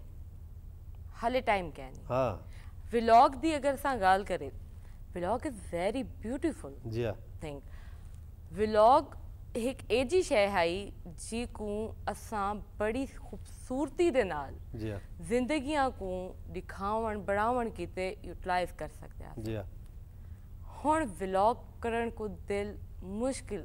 ہلے ٹائم ہاں۔ ویلوگ دی اگر گال کرے ویلوگ is very beautiful ویلوگ ایک ایجی شہ آئی جی کو بڑی خوبصورتی زندگیاں کو دکھا بڑھنے کی یوٹلائز کر دل مشکل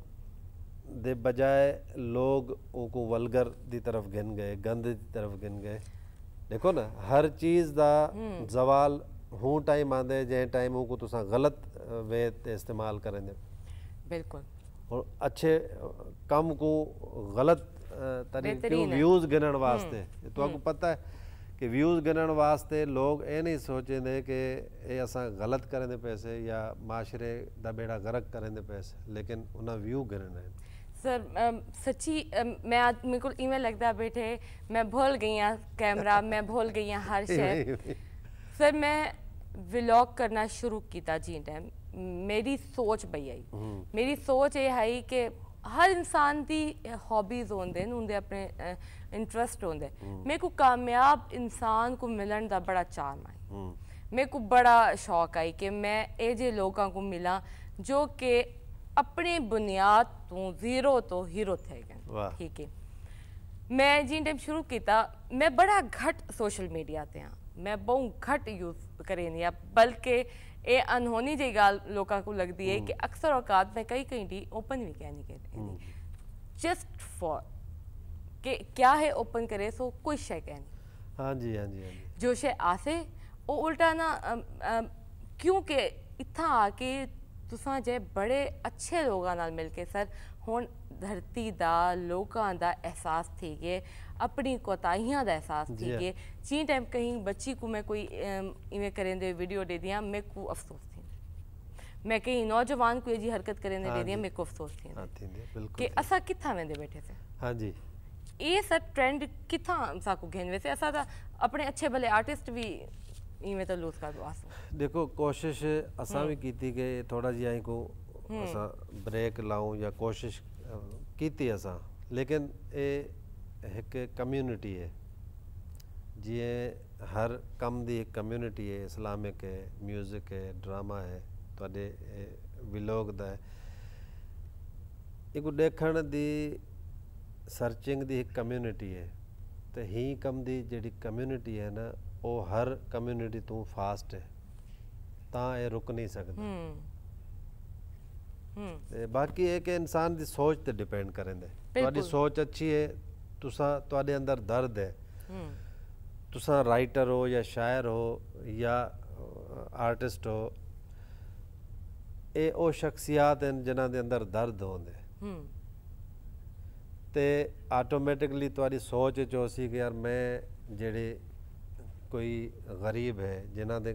دے بجائے لوگ او کو ولگر دی طرف گن گئے گند دی طرف گن گئے دیکھو نا ہر چیز دا زوال ہوں ٹائم آندے جن ٹائم کو غلط وے استعمال دے بالکل اور اچھے کم کو غلط طریقے ویوز گنن واسطے تو آپ کو پتہ ہے کہ ویوز گنن واسطے لوگ اے نہیں سوچیں دے کہ اے اساں غلط کریں پیسے یا معاشرے دا بیڑا غرق کریں دے پیسے لیکن انہاں ویو گنن ہیں ہے سر سچی میں آج لگتا بیٹھے میں بھول گئی ہاں کیمرہ میں بھول گئی ہاں ہر شہر میں کرنا شروع کیتا جی ٹائم میری سوچ بھئی آئی میری سوچ یہ آئی کہ ہر انسان دی ہابیز دے ان دے اپنے انٹرسٹ دے میرے کو کامیاب انسان کو ملن دا بڑا چارم آئی میرے کو بڑا شوق آئی کہ میں جے لوگاں کو ملا جو کہ اپنی بنیاد تو زیرو تو ہیرو تھے گئے ٹھیک ہے میں جن ٹائم شروع کیتا میں بڑا گھٹ سوشل میڈیا ہاں میں بہت گھٹ یوز کریں بلکہ اے انہونی جی گال لوگوں کو لگتی ہے کہ اکثر اوقات میں کئی کئی ڈی اوپن بھی کہہ نہیں ہیں جسٹ فور کہ کیا ہے اوپن کرے سو کوئی شے کہہ نہیں ہاں جی, ہاں جی،, ہاں جی۔ جو شے آسے وہ الٹا نا کیونکہ اتھا آکے تو بڑے اچھے لوگ مل کے سر ہون دھرتی دا لوگ دا احساس تھی گے اپنی دا احساس تھی گے چین ٹائم کہیں بچی کو میں کوئی ایمیں کریں دے ویڈیو دے دیا میں کو افسوس تھی میں کہیں نوجوان کو یہ جی حرکت کریں دے دیا میں کو افسوس تھی کہ اسا کتھا میں دے بیٹھے تھے ہاں جی یہ سر ٹرنڈ کتنا سا کو ویسے اسا اصل اپنے اچھے بھلے آرٹسٹ بھی دیکھو کوشش اصا بھی کیتی کہ تھوڑا جہاں کو بریک لاؤں یا کوشش کیتی تی لیکن اے ایک کمیونٹی ہے جی ہر کم دی ایک کمیونٹی ہے اسلامک ہے میوزک ہے ڈرامہ ہے ولوک دیکھو دکھن کی سرچنگ کی ایک کمٹی ہے تو یہ کم کی جی کمٹی ہے نا ہر کمٹی تاسٹ ہے تو یہ رک نہیں سکتا باقی انسان کی سوچ پہ ڈپینڈ کریں سوچ اچھی ہے درد ہے تسا رائٹر ہو یا شاعر ہو یا آرٹسٹ ہو یہ وہ شخصیات ہیں جنہوں کے اندر درد ہو تو آٹومیٹکلی تاری سوچی کہ یار میں جڑے کوئی غریب ہے جنہوں نے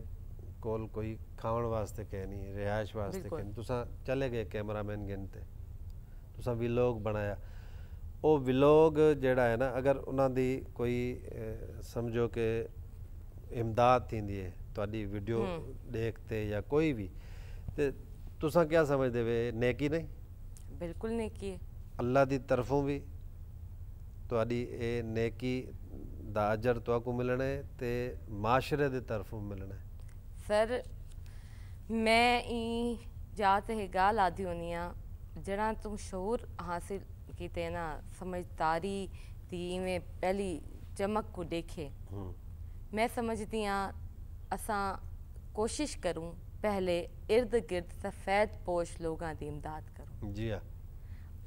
کول کوئی کھاؤ واستے کہہ نہیں رہائش واسطے کہ چلے گئے کیمرامین گنتے تو لوگ بنایا وہ ولوگ جہاں ہے نا اگر ان کوئی سمجھو کہ امداد تھی ویڈیو دیکھتے یا کوئی بھی تو تسا کیا سمجھ دے نیکی نہیں بالکل نیکی ہے اللہ کی طرفوں بھی نیکی میں یا گی ہونی جڑا تم شعور حاصل کیتے نہ سمجھداری پہلی چمک کو دیکھے میں سمجھتی ہاں کوشش کروں پہلے ارد گرد سفید پوش لوگوں کی امداد کروں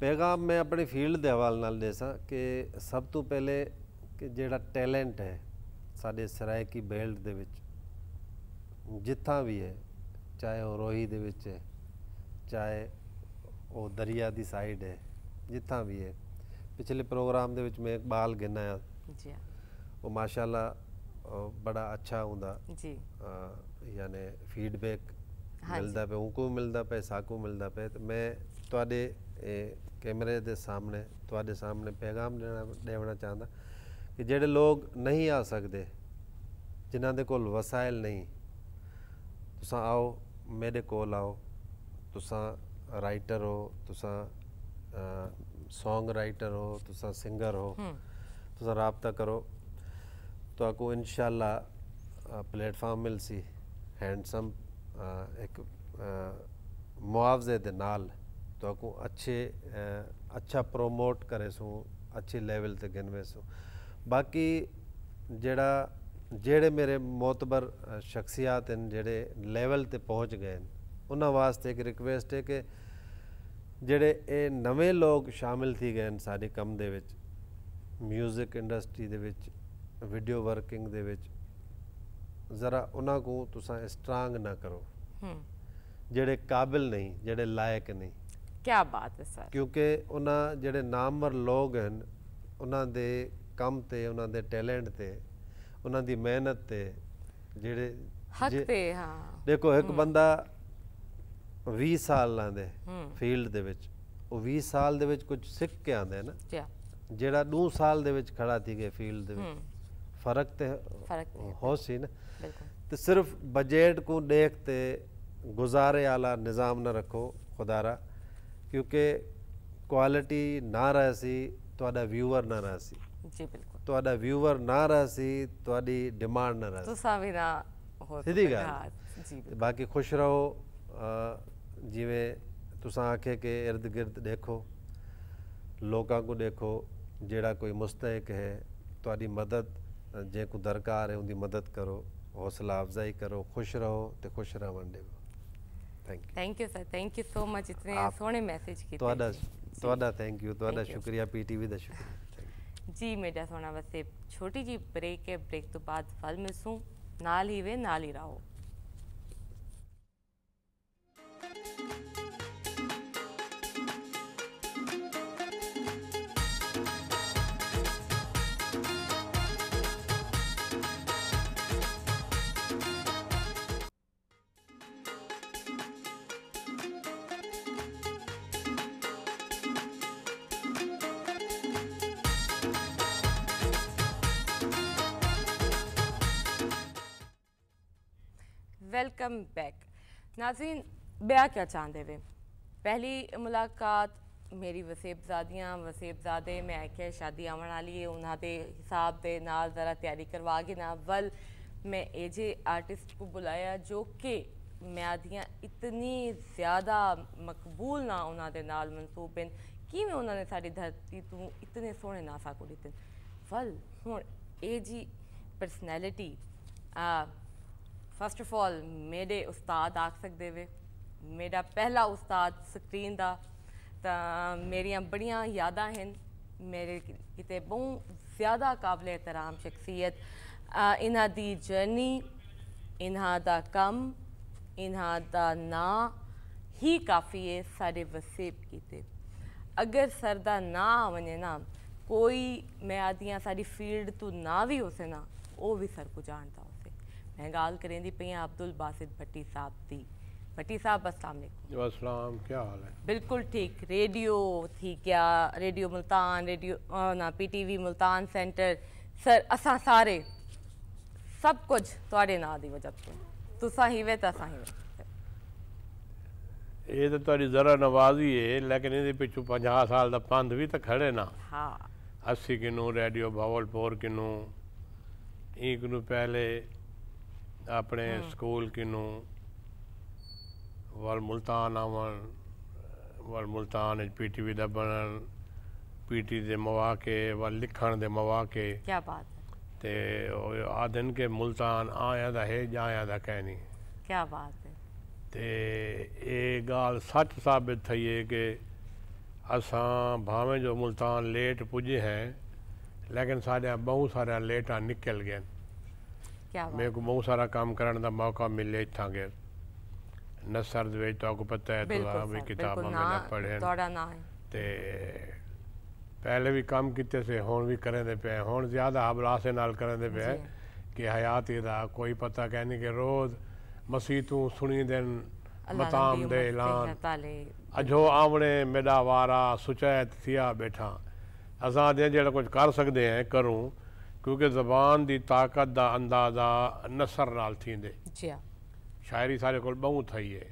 ਪੈਗਾਮ ਮੈਂ ਆਪਣੇ ਫੀਲਡ ਦੇ ਹਵਾਲੇ ਨਾਲ ਦੇਸਾਂ ਕਿ ਸਭ ਤੋਂ ਪਹਿਲੇ ਕਿ ਜਿਹੜਾ ਟੈਲੈਂਟ ਹੈ ਸਾਡੇ ਸਰਾਇਕੀ ਬੈਲਟ ਦੇ ਵਿੱਚ ਜਿੱਥਾਂ ਵੀ ਹੈ ਚਾਹੇ ਉਹ ਰੋਹੀ ਦੇ ਵਿੱਚ ਹੈ ਚਾਹੇ ਉਹ ਦਰਿਆ ਦੀ ਸਾਈਡ ਹੈ ਜਿੱਥਾਂ ਵੀ ਹੈ ਪਿਛਲੇ ਪ੍ਰੋਗਰਾਮ ਦੇ ਵਿੱਚ ਮੈਂ ਇਕਬਾਲ ਗਿਨਾ ਆ ਜੀ ਉਹ ਮਾਸ਼ਾਅੱਲਾ ਬੜਾ ਅੱਛਾ ਹੁੰਦਾ ਜੀ ਯਾਨੀ ਫੀਡਬੈਕ ਮਿਲਦਾ ਪਿਆ ਉਹ ਕੋ ਮਿਲਦਾ ਪਿਆ ਸਾਕੋ ਮਿਲਦਾ ਪਿਆ ਤੇ ਮੈਂ ਤੁਹਾਡੇ کیمرے دامنے تے سامنے پیغام لے لے چاہتا کہ جہے لوگ نہیں آ سکتے جہاں کے کو وسائل نہیں تو آؤ میرے کو آؤ تو رائٹر ہو تو سونگ رائٹر ہو تو سنگر ہو تو رابطہ کرو تو ان شاء اللہ پلیٹفارم مل سکتی ہینڈسمپ ایک مووزے د تو اچھے اچھا پروموٹ کرے سوں اچھے لیول تے گنوے سوں باقی جڑا جڑے میرے معتبر شخصیات ہیں جڑے لیول تے پہنچ گئے ہیں انہاں واسطے ایک ریکویسٹ ہے کہ جڑے اے جے لوگ شامل تھی گئے ہیں سارے کم دے وچ میوزک انڈسٹری دے وچ ویڈیو ورکنگ دے وچ ذرا انہاں کو تساں تٹرانگ نہ کرو جڑے قابل نہیں جڑے لائق نہیں کیا بات ہے سر کیونکہ انہاں جڑے نامور لوگ ہیں انہاں دے کم تے انہاں دے ٹیلنٹ تے انہاں دی محنت تے جڑے حق تے ہاں دیکھو ایک بندہ سال آ فیلڈ دے وچ وہ ویس سال دے وچ کچھ سکھ کے آدھے نا جڑا جی۔ جا سال دے وچ کھڑا تھی گئے فیلڈ دے وچ فرق تے ہو سی نا تو صرف بجٹ کو دیکھتے گزارے آلہ نظام نہ رکھو خدا خدارا کیونکہ کوالٹی نہ رہ سکتی ویور نہ رہا جی، ویور نہ رہا ڈیمانڈ نہ سی تو ساوی رہی گی باقی خوش رہو جی میں تو سا تک کے ارد گرد دیکھو لوکاں کو دیکھو جیڑا کوئی مستحق ہے تو تاری مدد جے کو درکار ہے ان کی مدد کرو حوصلہ افضائی کرو خوش رہو تے خوش رہو گو سونے میسج کی شکریہ جی میرا سونا بس چھوٹی جی بریک ہے بریک تو بعد فل مل سو ہی وے رہو ویلکم بیک ناظرین بیاہ کیا چاہ دے پہلی ملاقات میری وسیب زادیاں وسیب زادے میں کیا شادی آن والی انہاں دے حساب دے نال ذرا تیاری کروا نا ول میں اے جے آرٹسٹ کو بلایا جو کہ میں اتنی زیادہ مقبول نہ دے نا منسوبے کی میں انہوں نے ساری دھرتی تو اتنے سونے ناسا کو دیتے ہیں ول ہوں یہ جی پرسنلٹی فسٹ آف آل میرے استاد آخس دے میرا پہلا استاد اسکرین کا میرا بڑی یادیں ہیں میرے کتنے بہت زیادہ قابل احترام شخصیت انہوں کی جرنی انہ کا کم انہوں کا ن ہی کافی سارے وسیب کہتے اگر سر نہ آنے نہ کوئی میں آدمی ساری فیلڈ تو نہ بھی ہو سکے نہ وہ بھی سر کو جانتا ہوں گال کریں دی پہیاں عبدالباسد بھٹی صاحب دی بھٹی صاحب بس علیکم جو اسلام کیا حال ہے بلکل ٹھیک ریڈیو تھی کیا ریڈیو ملتان ریڈیو نا P T V Multan centre sir اسا سارے سب کچھ توارے نا دی وجہ تو تو سا ہی ویتا سا ہی وے یہ تو تاری ذرا نوازی ہے لیکن یہ پچھو پنجھا سال دا بھی تا کھڑے نا ہاں۔ اسی کنو ریڈیو بھاول پور کنو اینکنو پہلے اپنے اسکول ہاں۔ کنو وال ملتان آن Multan P T V P T مواقع لکھن دے مواقع آدین کے ملتان آیا تے اے گال سچ ثابت یہ کہ اصا بھاوے جو ملتان لےٹ لیکن سارے بہت سارا لیٹا نکل گئے میرے کو بہت سارا کام کرنے کا موقع ملے اتنا گے نصر دویج تو آکو پتہ ہے تو ہمیں کتاب ہمیں نہ پڑھے ہیں تے پہلے بھی کام کیتے سے ہون بھی کریں دے پہ ہون زیادہ حبلا سے نال کریں دے پہ جی۔ کہ حیات ہی دا کوئی پتہ کہنے کہ روز مسیح توں سنی دن مطام دے اعلان اجھو آمنے میڈا وارا سچائت تھیا بیٹھا ازاں دیں جیڑا کچھ کر سکتے ہیں کروں کیونکہ زبان دی طاقت دا اندازہ نصر نال نسر نہ جی ہاں۔ شاعری سارے کو بہو تھئی ہے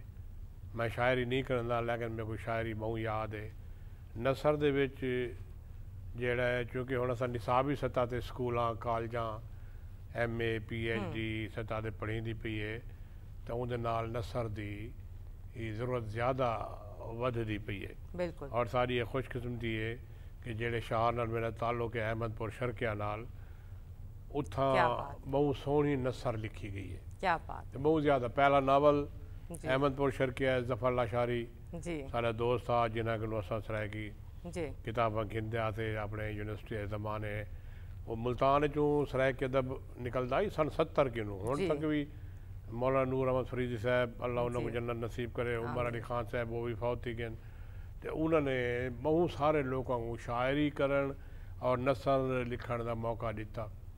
میں شاعری نہیں کر لیکن میں کوئی شاعری بہو یاد ہے نصر دے جیڑا ہے چونکہ دونک ہوں نصابی سطح سے اسکول کالجان M A P H D ہاں۔ سطح پہ پڑھی پئی ہے نال نصر دی کی ضرورت زیادہ دی پی ہے بالکل اور ساری یہ خوش قسمتی ہے کہ جہاں شہر نال میرا تعلق ہے احمد پور شرکیہ نال اتھا بہت سونی نصر لکھی گئی ہے کیا بات بہت زیادہ پہلا ناول احمد پور ہے زفر شاری سارا دوست تھا جنہ کے کی کتابیں گھندے آتے اپنے یونیورسٹی زمانے وہ ملتان سرائے کے ادب نکلتا سن ستر کے نو ہوں تک بھی مولانا نور احمد فریدی صاحب اللہ انہوں کو جنت نصیب کرے عمر علی خان صاحب وہ بھی فوت تھی گئے انہوں نے بہت سارے لوگوں کو شاعری کرسر لکھن دا موقع دیتا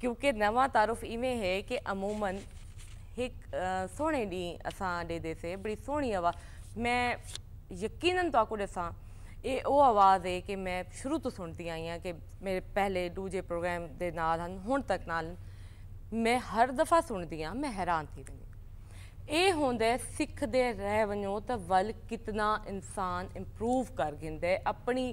کیونکہ نواں تعارف اویں ہے کہ عموماً ایک سونے ڈی اثا دے دے سے بڑی سونی آواز میں یقیناً طور دساں آواز ہے کہ میں شروع تو سنتی آئی ہاں کہ میرے پہلے دو جے پروگرام کے نال ہیں ہوں تک نال میں ہر دفعہ سنتی ہاں میں حیران تھی رہی ہوں یہ ہوں سکھ دے رہ وجوت ول کتنا انسان امپروو کر دینا اپنی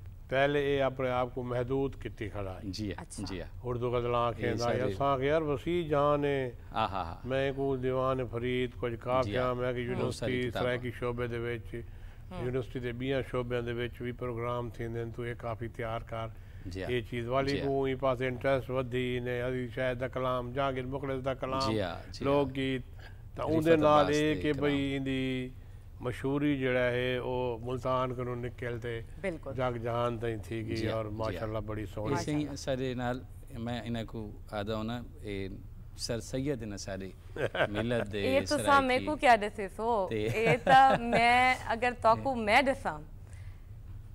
پہلے اے اپنے آپ کو محدود کتی کھڑا ہے جی اچھا۔ جی اردو کا دلان جی، کے دا یا ساں کہ یار وسیع جہان ہے میں کو دیوان فرید کچھ جی، کافیاں میں کہ ہاں، یونیورسٹی سرائے کی شعبے دے بیچ ہاں۔ یونیورسٹی دے بیاں شعبے دے بیچ بھی پروگرام تھی دن تو یہ کافی تیار کار یہ جی، چیز والی کو ہی پاس انٹریسٹ ودھی نے عزیز شاہد دا کلام جاگر مقرد دا کلام لوگ گیت تا اون دے نال اے کہ بھئی اندی مشہوری جڑا ہے وہ ملتان کنو تے جاگ جہان تہیں تھی گی جی، اور جی۔ ماشاءاللہ بڑی سوڑی اسی سارے نال میں انہیں کو آدھا ہونا سر سید انہیں سارے ملت دے یہ تو ساں میں کو کیا دسے سو یہ تا میں اگر توکو میں دساں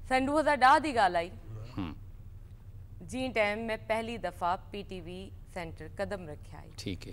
سن 2010 دی گال آئی جین ٹائم میں پہلی دفعہ پی ٹی وی سینٹر قدم رکھے آئی ٹھیک ہے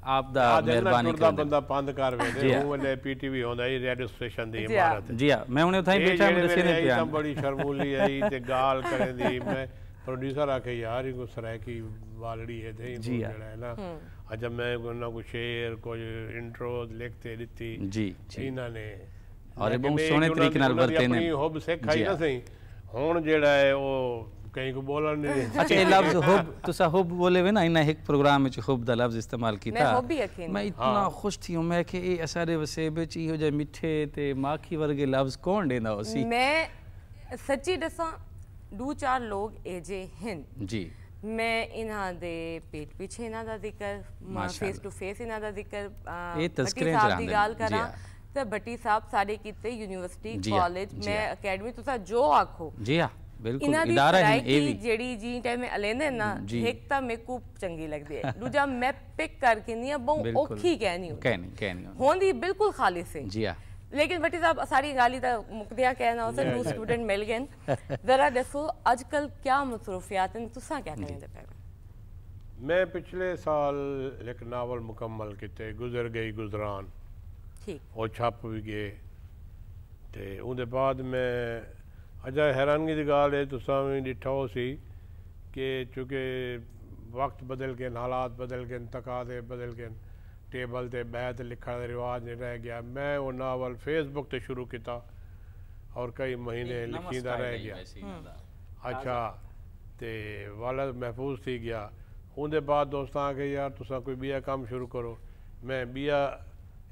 آپ دا مہربانی کرن دے بندہ پاند کار ویدے ہوں ولے پی ٹی وی ہوندہ ہی ریڈیو سٹیشن دی عمارت ہے جیہا میں انہیں اتھائیں بیٹھا ہم رسی نے پیان بڑی شرمولی ہے ہی تے گال کریں دی میں پروڈیسر آکے یار ہی کو سرائے کی والڑی ہے دے جیہا جب میں کوئی شیئر کوئی انٹروز لکھتے رہتی جی چینہ نے اور ایک بہت سونے طریقے نال برتے نے اپنی حب سے کھائی نہ سہیں ہون جیڑا ہے وہ کہیں کو بولا نہیں اچھا یہ لفظ حب تو سا حب بولے ہوئے نا انہیں ایک پروگرام میں چھو حب دا لفظ استعمال کی تھا میں حب بھی یقین میں اتنا ہاں۔ خوش تھی ہوں میں کہ اے اسارے وسے بچی ہو جائے مٹھے تے ماکھی ورگے لفظ کون دینا ہو سی میں سچی دساں دو چار لوگ اے جے ہن جی میں انہاں دے پیٹ پیچھے انہاں دا ذکر ماں فیس ٹو فیس انہاں دا ذکر اے تذکریں جران جی ہاں۔ بٹی صاحب سارے کیتے جی ہاں۔ یونیورسٹی جی کالج میں اکیڈمی تو سا جو آکھو جی ہاں انہا دی فرائیٹی جیڑی جی انٹائی میں علی نے نا دیکھتا میں کو چنگی لگ دیا ہے دو جا میں پک کر کے نہیں ہے بہت اوکھی کہنی ہوتا ہے ہون دی بلکل خالی سے لیکن بٹی صاحب ساری غالی تا مکدیا کہنا ہوتا ہے نو سٹوڈنٹ مل گئن ذرا دیسو اج کل کیا مصروفیات ہیں تو ساں کیا کہنے جا پہلے میں پچھلے سال ایک ناول مکمل کی تے گزر گئی گزران وہ چھاپ بھی گئے تے اندھے بعد میں اچھا حیرانگی کی گال ہے تصویر دٹھاؤ سی کہ چونکہ وقت بدل گیا حالات بدل گئے تھکادے بدل گئے ٹیبل تے پہ لکھا دے رواج نہیں رہ گیا میں وہ ناول فیس بک تے شروع کیتا اور کئی مہینے لکھی کا رہ گیا ہاں۔ اچھا تے والد محفوظ تھی گیا دے بعد دوستان کہ یار تا کوئی بیا کام شروع کرو میں بیا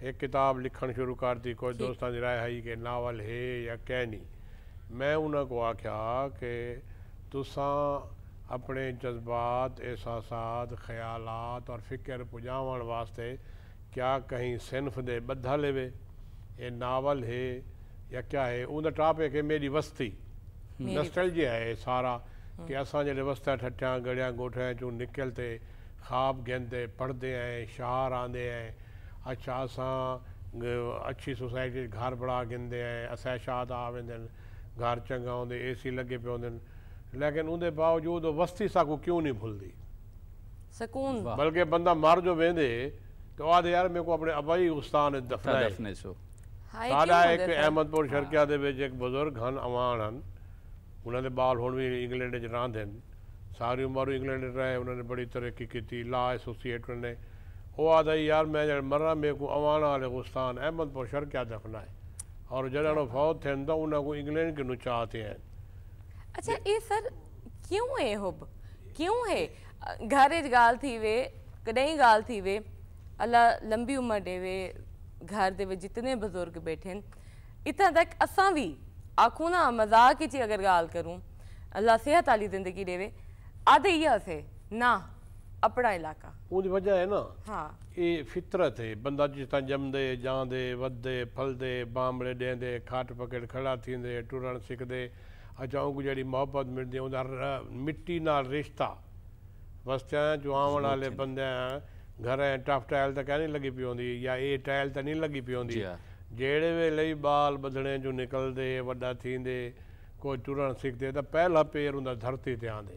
ایک کتاب لکھن شروع کر دی کوئی جی۔ دوستان دی رائے ہائی کہ ناول ہے یا کہ نہیں میں انہوں کو آکھا کہ تساں اپنے جذبات احساسات خیالات اور فکر پجاوان واسطے کیا کہیں صنف دے بدھا لے یہ ناول ہے یا کیا ہے وہ ٹاپک ہے میری وستی نسٹل جی ہے سارا ہاں۔ کہ اساں جلے وستہ ٹھٹیاں گڑیاں ہیں چلتے نکلتے خواب گیندے پڑھتے ہیں شہر آندے ہیں اچھا اساں اچھی سوسائٹی گھار بڑا گندے ہیں گھار چنگا ہوں اے سی لگے پہ ہوں لیکن ان دے باوجود وستی کو کیوں نہیں سکون بلکہ بندہ بین دے تو آدھے یار میں کو اپنے ابائی اس سو ساڑا ایک احمد پور دے بیچ ایک بزرگ ہن اوان ہن انہوں نے بال ہونوی بھی جران دے ساری عمر انگلینڈ رہے انہوں نے بڑی ترقی کی لا ایسوسی نے وہ آدھائی یار میں مرنا میرے کو اوان والے غستان احمد پور شرکیا دفنا ہے اور جنرل فوت تھے اندہ انہوں کو انگلینڈ کے نوچہ آتے ہیں اچھا اے سر کیوں ہے حب کیوں ہے گھر گال تھی وے کڑے گال تھی وے اللہ لمبی عمر دے وے گھر دے وے جتنے بزرگ بیٹھے ہیں اتنا تک اساں بھی آکھونا مزاہ کی چی اگر گال کروں اللہ صحت آلی زندگی دے وے آدھے یہ اسے نہ اپنا علاقہ وہ دی وجہ ہے نا یہ فطرت ہے بندہ جتاں جم دے جان دے ود دے پھل دے بامڑے دے دے کھاٹ پکڑ کھڑا تھین دے ٹورن سکھ دے اچھا اچھاؤں کو جڑی محبت مل دے اندھا مٹی نال رشتہ وستیاں جو آمڑا لے بندے ہیں گھر ہیں ٹاف ٹائل تا کیا نہیں لگی پی ہوندی یا اے ٹائل تا نہیں لگی پی ہوندی جیڑے وے لئی بال بدھنے جو نکل دے وڈا تھین دے کوئی چورن سکھ دے تا پہلا پیر اندھا دھرتی تے آن دے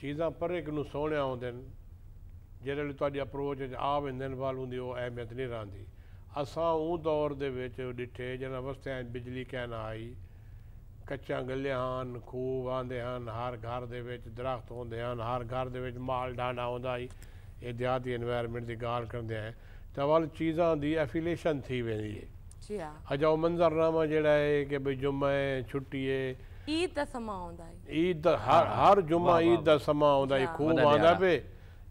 چیزاں پر ایک دن ہوں جی آج اپروچ آب ہوں اہمیت نہیں دی اساں اون دور دے وستے ہیں بجلی کہنا آئی کچا گلیا آندے ہیں ہر گھر درخت ہوں ہر گھر مال ڈانڈا ہوں یہ دیہاتی ایوائرمنٹ کی گال ہے تو ویل چیزاں افیلیشن جی اجاو منظر نامہ جڑا ہے کہ جمع جمعہ چھٹی ہے عید دا سما ہوندا ہے عید دا ہر ہاں، ہاں۔ جمعہ عید دا سما ہوندا ہے اچھا۔ خوب آندا پہ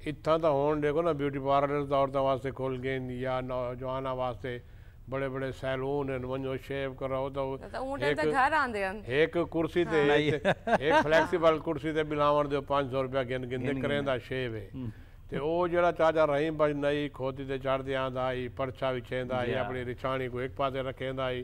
اتھاں دا ہون دیکھو نا بیوٹی پارلر دور دا واسطے کھول گئے ہیں یا نوجوانا واسطے بڑے بڑے سیلون ہیں ونجو شیف کر رہا ہوتا اچھا، ہوں اونٹے تا گھر آن دے ہیں ایک کرسی تے ہاں۔ ایک فلیکسیبل کرسی تے بلاور دے پانچ سو روپیہ گن گن دے کریں دا شیف ہے تے او جڑا چاہ جا رہیم بچ نئی کھوتی تے چار دیاں دا ہی پرچا بھی چین دا آئی جی۔ اپنی رچانی کو ایک پاتے رکھیں دا آئی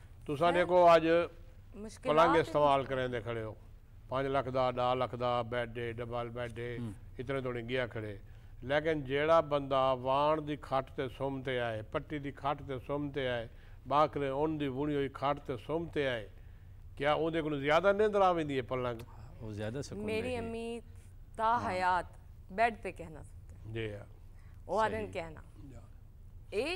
تو سانے کو آج پلنگ استعمال کریں دے کھڑے ہو پانچ لکھ دا ڈا لکھ دا بیٹھ دے ڈبال بیٹھ دے اتنے دوڑیں گیا کھڑے لیکن جیڑا بندہ وان دی کھاٹتے سومتے آئے پٹی دی کھاٹتے سومتے آئے باکرے ان دی بونی ہوئی کھاٹتے سومتے آئے کیا اون دے کنو زیادہ نیندر آمی ہے پلنگ میری امی تا حیات بیٹھ پہ کہنا سکتے جی ہے وہ آدھن کہنا اے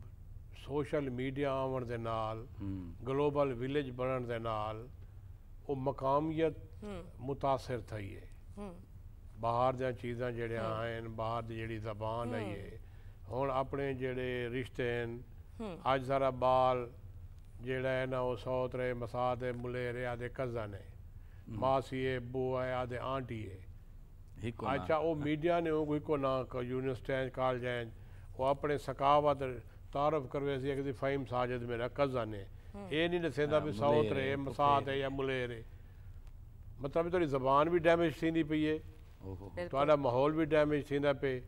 سوشل میڈیا آن دے نال او مقامیت متاثر تھا یہ باہر دیا چیزیں جڑے آئیں باہر دیا جڑی زبان ہے یہ ہون اپنے جڑے رشتے ہیں آج سارا بال نا وہ سوت رہے مساد ملے رہے آدھے کزن ہے ماسی ہے بو ہے آدھے آنٹی ہے اچھا وہ میڈیا نے کوئی کو نا کال جائیں وہ اپنے ثقافت تعارف کرے سی کہ فہم ساجد میرا کزن ہے اے نہیں دسے بھی ساوت رہے مسات ہے یا ملے رہے مطلب تو زبان بھی ڈیمیج تھی دی پئی ہے تہاڈا ماحول بھی ڈیمیج تھیندا پے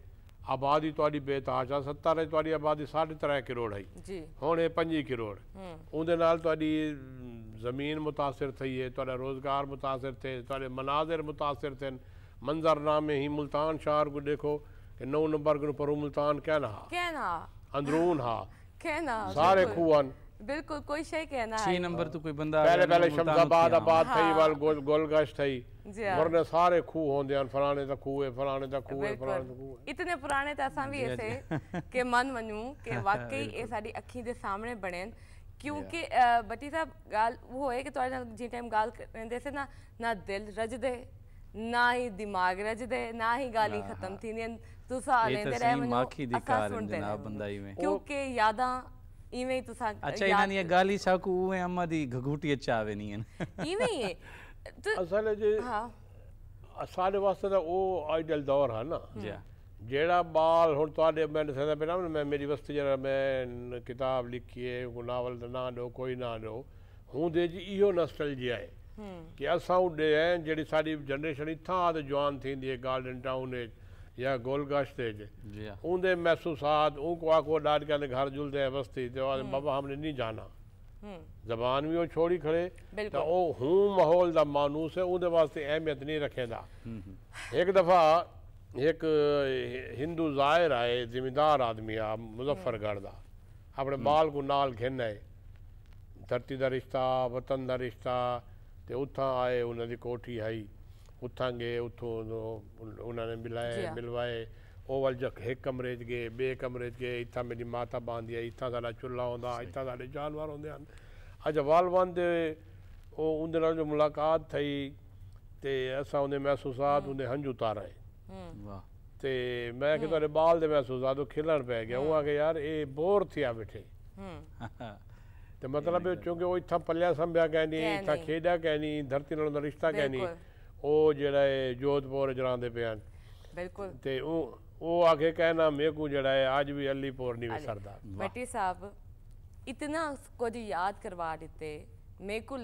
آبادی تہاڈی بے تاج ہے ستارے تہاڈی آبادی 3.5 کروڑ ہے جی ہن 5 کروڑ ہوں دے نال تہاڈی زمین متاثر تھئی ہے تہاڈا روزگار متاثر تھے تہاڈے مناظر متاثر تھن منظر نامے ہی ملتان شہر کو دیکھو کہ نو نمبر کو پرو ملتان کہنا کہنا اندرون ہاں۔ کہنا سارے کھوان بالکل کیونکہ جی بٹی صاحب گال جی گال وہ کہ ٹائم سے نہ دل رج دے نہ ہی دماغ رج دے نہ ہی گالی ہاں۔ ختم تھی نہیں ਤੁਸੀਂ ਆਲੇ ਦੇ ਰਹਿ ਮੈਨੂੰ ਅੱਖਾਂ ਦੀ ਕਾਰ ਜਨਾਬ ਬੰਦਾਈ ਵਿੱਚ ਕਿਉਂਕਿ ਯਾਦਾਂ ਇਵੇਂ ਹੀ ਤੁਸੀਂ ਅੱਛਾ ਇਹਨਾਂ ਦੀ ਗਾਲੀ ਸਾਕੂ ਉਵੇਂ ਅੰਮਾ ਦੀ ਘਗੂਟੀ ਅੱਛਾ ਆਵੇ ਨਹੀਂ ਹਨ ਇਵੇਂ ਅਸਲ ਜੇ ਹਾਂ ਸਾਡੇ ਵਾਸਤੇ ਤਾਂ ਉਹ ਆਈਡਲ ਦੌਰ ਹੈ ਨਾ ਜੀ جیڑا بال ہن تواڈے میں دسدا میں میری وسط جڑا میں کتاب لکھیے ہے کو نہ ڈو کوئی نہ ڈو ہوں دے جی ایو نسٹلجیا ہے کہ اساں اڈے ہیں جڑی ساری جنریشن اتھاں تے جوان تھی دیئے گارڈن ٹاؤن وچ یا گول گاشتے جے جی۔ جی ہاں۔ ان دے محسوسات ان کو آکو ڈاڑ کے لئے گھر جل دے عوستی تے وہاں بابا ہم نے نہیں جانا زبان بھی وہ چھوڑی کھڑے تا او ہوں محول دا مانوس ہے ان دے واسطے اہمیت نہیں رکھے دا ایک دفعہ ایک ہندو ظاہر آئے ذمہ آدمی آ مظفر گھر دا اپنے بال کو نال گھن آئے دھرتی دا رشتہ وطن دا رشتہ تے اتھا آئے انہیں دی کوٹھی آئی اتان گئے انہوں نے ملائے ملوائے وہ ایک کمرے چی بے کمرے میری ماتا باندھا چولہا ہوتا جانور ہوتے ہیں اچھا وال جو ملاقات تھئی ایسا انہیں محسوسات انہیں ہنج تے میں بال محسوسات وہ کھلن پہ گیا آگے یار بور تھے تے مطلب چونکہ وہ اتھا پلیا سمبیا کہنی دھرتی نو رشتہ کہنی ਉਹ ਉਹ ਉਹ ਜਿਹੜਾ ਜਿਹੜਾ ਹੈ ਹੈ ਜੋਧਪੁਰ ਬਿਲਕੁਲ ਤੇ ਕਹਿਣਾ ਮੇਕੂ ਅੱਜ ਵੀ ਅਲੀਪੁਰ ਨਹੀਂ ਸਾਹਿਬ ਇਤਨਾ ਕੁਝ ਯਾਦ ਕਰਵਾ ਦਿੱਤੇ لیکن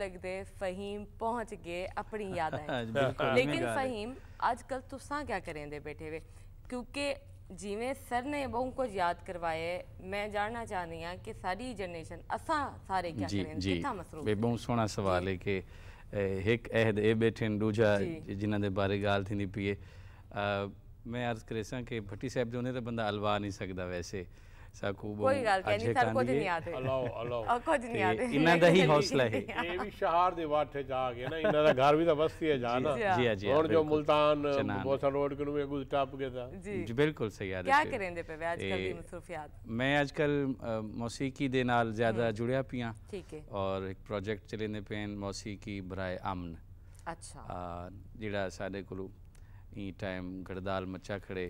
جی نے بہت کچھ یاد کروائے میں ایک عہد یہ بیٹھے ہیں جنہ دے بارے گال تھی نہیں پیئے میں عرض کرے سن کہ بھٹی صاحب جو نہیں تو بندہ الوا نہیں سکتا ویسے موسیقی جڑا پیار پروجیکٹ چلنے پی موسیقی برائے امن جیڑا سا ٹائم گڑدال مچا کڑے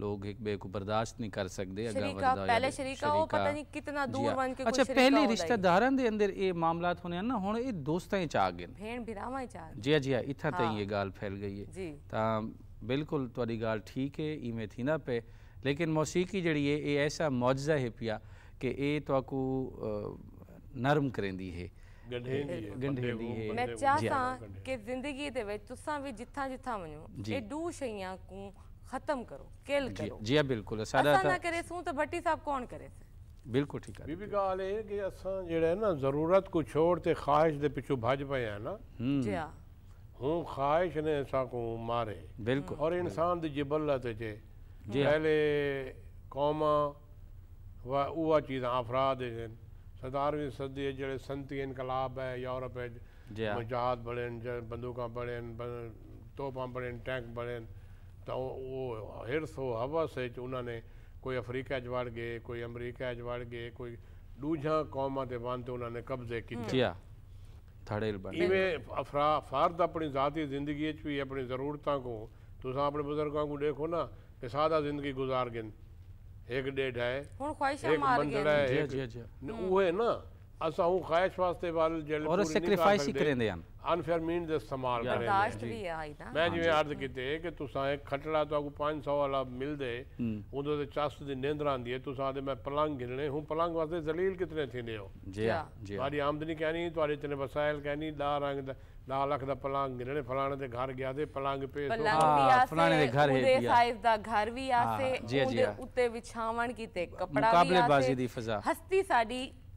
لوگ ایک بے کو برداشت نہیں کر سکتے شریکہ پہلے شریکہ ہو پتہ نہیں کتنا جی دور ہاں۔ بند کے اچھا، کوئی شریکہ ہو دائی پہلے رشتہ دارن دے اندر اے معاملات ہونے ہیں نا ہونے اے دوستہ ہی چاہ گئے بھین بھی راما ہی چاہ گئے جیہ ہاں، جیہ ہاں، اتھا تہیں یہ گال پھیل گئی ہے جی۔ تا بلکل تو گال ٹھیک ہے ایمی تھی نا پہ لیکن موسیقی جڑی ہے اے ایسا موجزہ ہے پیا کہ اے تو اکو نرم کریں دی ہے میں چاہتا جی کہ زندگی دے وے تسا بھی جتھا جتھا منو اے دو شہیاں کو ختم کرو کل جی، کرو جی ہاں، بالکل اصلا نہ کرے سوں تو بھٹی صاحب کون کرے سے بالکل ٹھیک ہے بی بی کا حال ہے کہ اساں جڑا ہے نا ضرورت کو چھوڑ تے خواہش دے پچھو بھج پیا ہے نا جی ہاں ہوں خواہش نے ایسا کو مارے بالکل اور انسان دی جبلت تے جی ہاں۔ پہلے قوما و اوہ چیز افراد ہیں صدارو صدی جڑے سنتی انقلاب ہے یورپ ہے جی ہاں۔ مجاہد بڑے بندوقاں بڑے توپاں بڑے ٹینک بڑے تو وہ ہرس ہو حوث ہے جو انہوں نے کوئی افریقہ جوار گئے کوئی امریکہ جوار گئے کوئی دوجہاں قومہ دے بانتے انہوں نے قبضے کی ایوے فارد اپنی ذاتی زندگی اچھوئی اپنی ضرورتاں کو تو ساں اپنے بزرگاں کو دیکھو نا کہ سادہ زندگی گزار گئن ایک ڈیڈ ہے ایک منزل ہے جی جی جی وہ ہے نا اساں خواہش واسطے والے جلد پوری نہیں کر سکتے اور سیکریفائس ہی کریں دے ہم انفیر مین دے استعمال کریں دے برداشت بھی ہے آئیدہ میں جو جی عرض کیتے ہیں کہ تو ساں ایک کھٹڑا تو آگو پانچ سو والا مل دے ان دو سے چاس دن نیندر آن دیے تو ساں دے میں پلانگ گھرنے ہوں پلانگ واسطے زلیل کتنے تھی نے ہو جی ہاں، جی ہاں۔ تواری آمدنی کہنی تواری اتنے وسائل کہنی دا رنگ دا دا لکھ دا پلانگ گھرنے فلانے دے گھر گیا دے پلانگ پہ ہاں، فلانے دے گھر ہے دیا اندے سائز دا گھر بھی آسے جی اندے جی اتے وچھاون کی تے کپڑا بھی آسے مقابلے بازی دی فضا ہستی ساڑی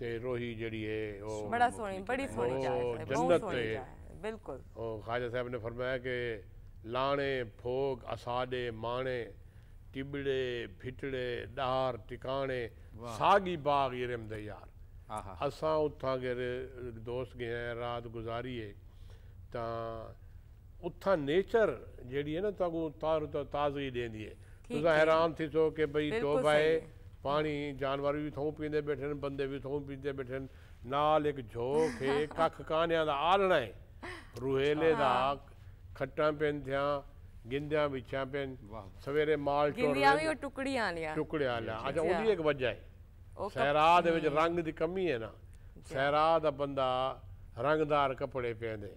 تے روحی جڑی ہے بڑا سونی بڑی سونی جائے جنت تے بلکل خواجہ صاحب نے فرمایا کہ لانے پھوگ اسادے مانے ٹبڑے بھٹڑے ڈار ٹکانے ساگی باغ یہ رحمدہ یار اساں اتھاں گئے دوست گئے ہیں رات گزاری ہے تا اتھاں نیچر جڑی ہے نا تا تازگی دین دیئے تو ظاہران تھی سو کہ بھئی توبہ ہے پانی جانور بھی تھو پیندے بیٹھے بندے بھی تھو پیتے بیٹھے نال ایک جو کھانے کا آلنا ہے روہیلے کا کٹا پہ گندیا بچیاں سویرے مالیا ٹکڑے وہی ایک وجہ ہے سیراہ رنگ کی کمی ہے نا سیرا کا بندہ رنگ دار کپڑے پہن دیں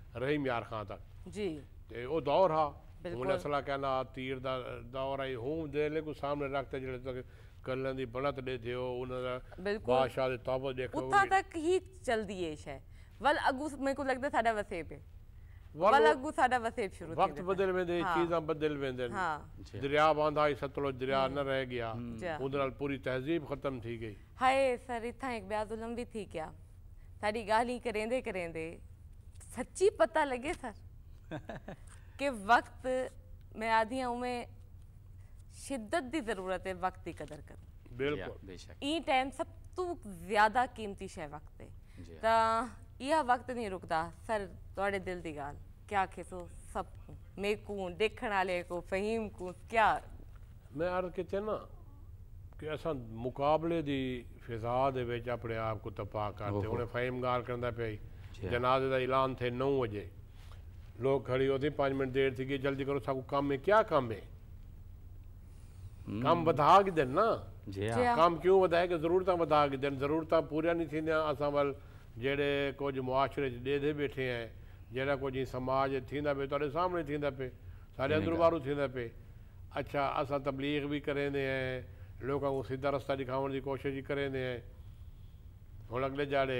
رحیم یار خان تھا جی او دور ہا بلکل انہیں صلاح کہنا تیر دا دور آئی ہوں دے لے کو سامنے رکھتا جلے تک کرلن دی بنات لے دے ہو انہیں باشاہ دے تاپا دیکھتا ہوئی اتھا تک ہی چل دیئے ایش ہے والا اگو میں کو لگتا ساڑا وسے پہ والا اگو ساڑا وسے پہ شروع وقت بدل میں دے ہاں۔ چیزاں بدل میں دے ہاں۔ دریا باندھا ہی ستلو دریا ہاں۔ نہ رہ گیا اندر پوری تہذیب ختم تھی گئی ہائے سر اتھا ایک بیاد علم بھی تھی کیا ساڑی گاہ کریں دے کریں دے سچی پتہ لگے سر کہ وقت میں آدھی ہوں میں شدت دی ضرورت ہے وقت دی قدر کر جی بالکل ہاں، این ٹائم سب تو زیادہ قیمتی شے وقت ہے جی ہاں۔ تا یہ وقت نہیں رکدا سر توڑے دل دی گال کیا کہ سو سب میں کون دیکھنا لے کو فہیم کون کیا میں عرض کے ہیں کہ ایسا مقابلے دی فضا دے بیچ اپنے آپ کو تپا کرتے انہیں فہیم گال کرنے پہ ہی جنازے دا اعلان تھے نو بجے لوگ ہوتے ہیں پانچ منٹ دیر تھی کہ جلدی کرو سا کام میں کیا کام ہے کام بدھا کے دن نا جی ہاں۔ جی ہاں۔ کام کیوں کہ ضرورت بدھا کے دن ضرورتیں پوریا نہیں تھی اصل والی جڑے کو معاشرے دے دے بیٹھے ہیں جیسا کو جی سماج تھی تارے سامنے پہ تھے بارو تھی تھینگ پہ اچھا آسا تبلیغ بھی کریں لوگوں کو سیدھا رستہ دکھاؤں دی کوشش کریں اگلے جاڑے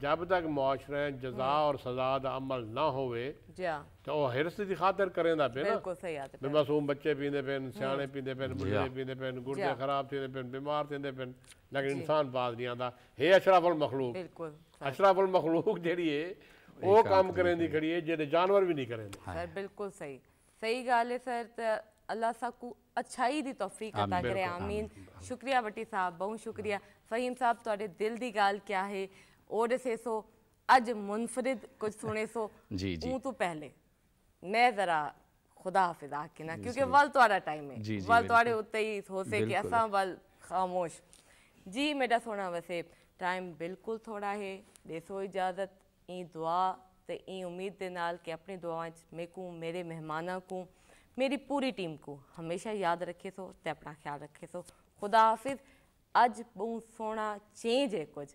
جب تک معاشرے جزا ہاں۔ اور سزا دا عمل نہ ہوئے جی ہاں۔ تو وہ حرس دی خاطر کریں دا پہنا بمعصوم بچے پیندے پہن سیانے ہاں۔ پیندے پہن جی بڑھے پیندے پہن گردے جی خراب تیندے پہن بیمار تیندے پہن لیکن انسان باز نہیں آدھا ہے اشراف المخلوق اشراف المخلوق جیڑی ہے وہ کام کریں دی کھڑی ہے جیڑے جانور بھی نہیں کریں دی سر بالکل صحیح صحیح گالے سر اللہ سا کو اچھائی دی توفیق عطا کرے آمین شکریہ بٹی صاحب بہت شکریہ فہیم صاحب توڑے دل دی گال کیا ہے اوڑے سے سو اج منفرد کچھ سنے سو جی، جی۔ اون تو پہلے میں ذرا خدا حافظ آکے نا جی، کیونکہ توارا ٹائم ہے ہوتے ہی ہو سے کہ اساں وال خاموش جی میڈا سونا ویسے ٹائم بالکل تھوڑا ہے دے سو اجازت این دعا تے این امید دے نال کہ اپنی دعا کو میرے مہمانہ کو میری پوری ٹیم کو ہمیشہ یاد رکھے سو تے اپنا خیال رکھے سو خدا حافظ اج سونا چینج ہے کچھ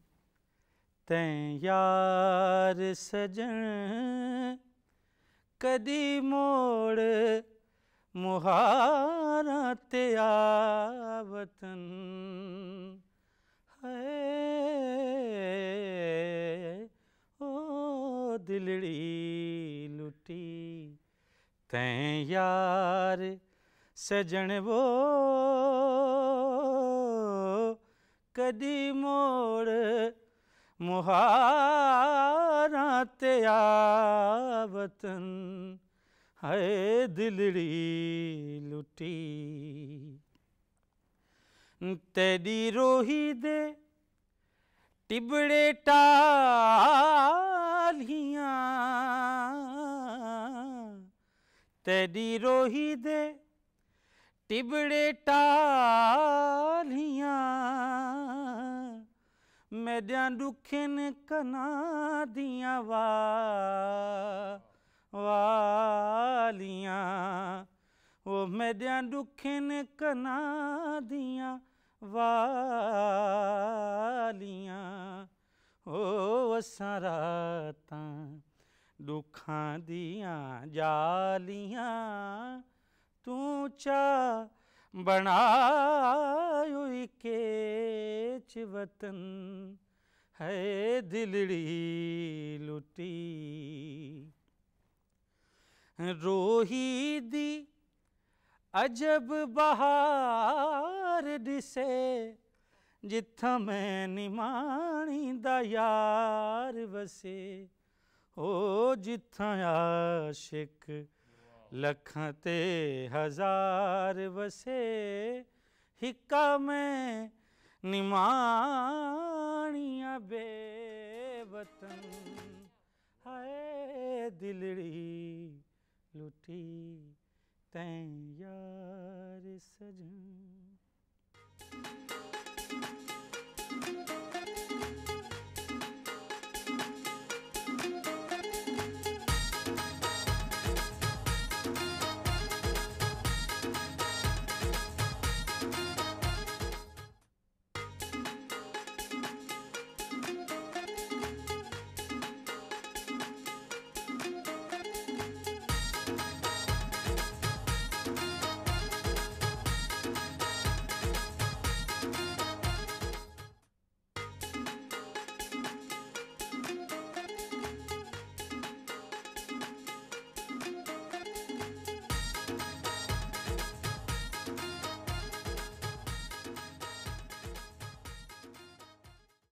سجن کدی موڑ تیا وطن ہے او دلڑی لٹی تین یار وہ کدی موڑ یا وطن ہے دلڑی لٹی تیڑی روحی دے ٹبڑے ٹالیاں تیڑی روحی دے ٹبڑے ٹالیاں ਮੇਰਿਆਂ ਦੁੱਖੇ कना ਕਨਾਦੀਆਂ वा वालियां ਉਹ ਮੇਰਿਆਂ ਦੁੱਖੇ ਕਨਾ ਕਨਾਦੀਆਂ ਵਾਲੀਆਂ ਓ ਸਰਾਤਾਂ ਦੁੱਖਾਂ ਦੀਆਂ ਜਾਲੀਆਂ ਤੂੰ ਚਾ ਬਣਾਇ ਕੇਚ ਵਤਨ ਹੈ ਦਿਲੜੀ ਲੁੱਟੀ ਰੋਹੀ ਦੀ ਅਜਬ ਬਹਾਰ ਦਿਸੇ ਜਿੱਥਾ ਮੈਂ ਨਿਮਾਣੀ ਦਾ ਯਾਰ ਵਸੇ ਓ ਜਿੱਥਾ ਆਸ਼ਿਕ لکھن تے ہزار وسے ہکا میں نمانیاں بے وطن ہائے دلڑی لٹی تین یار سجن Thank you.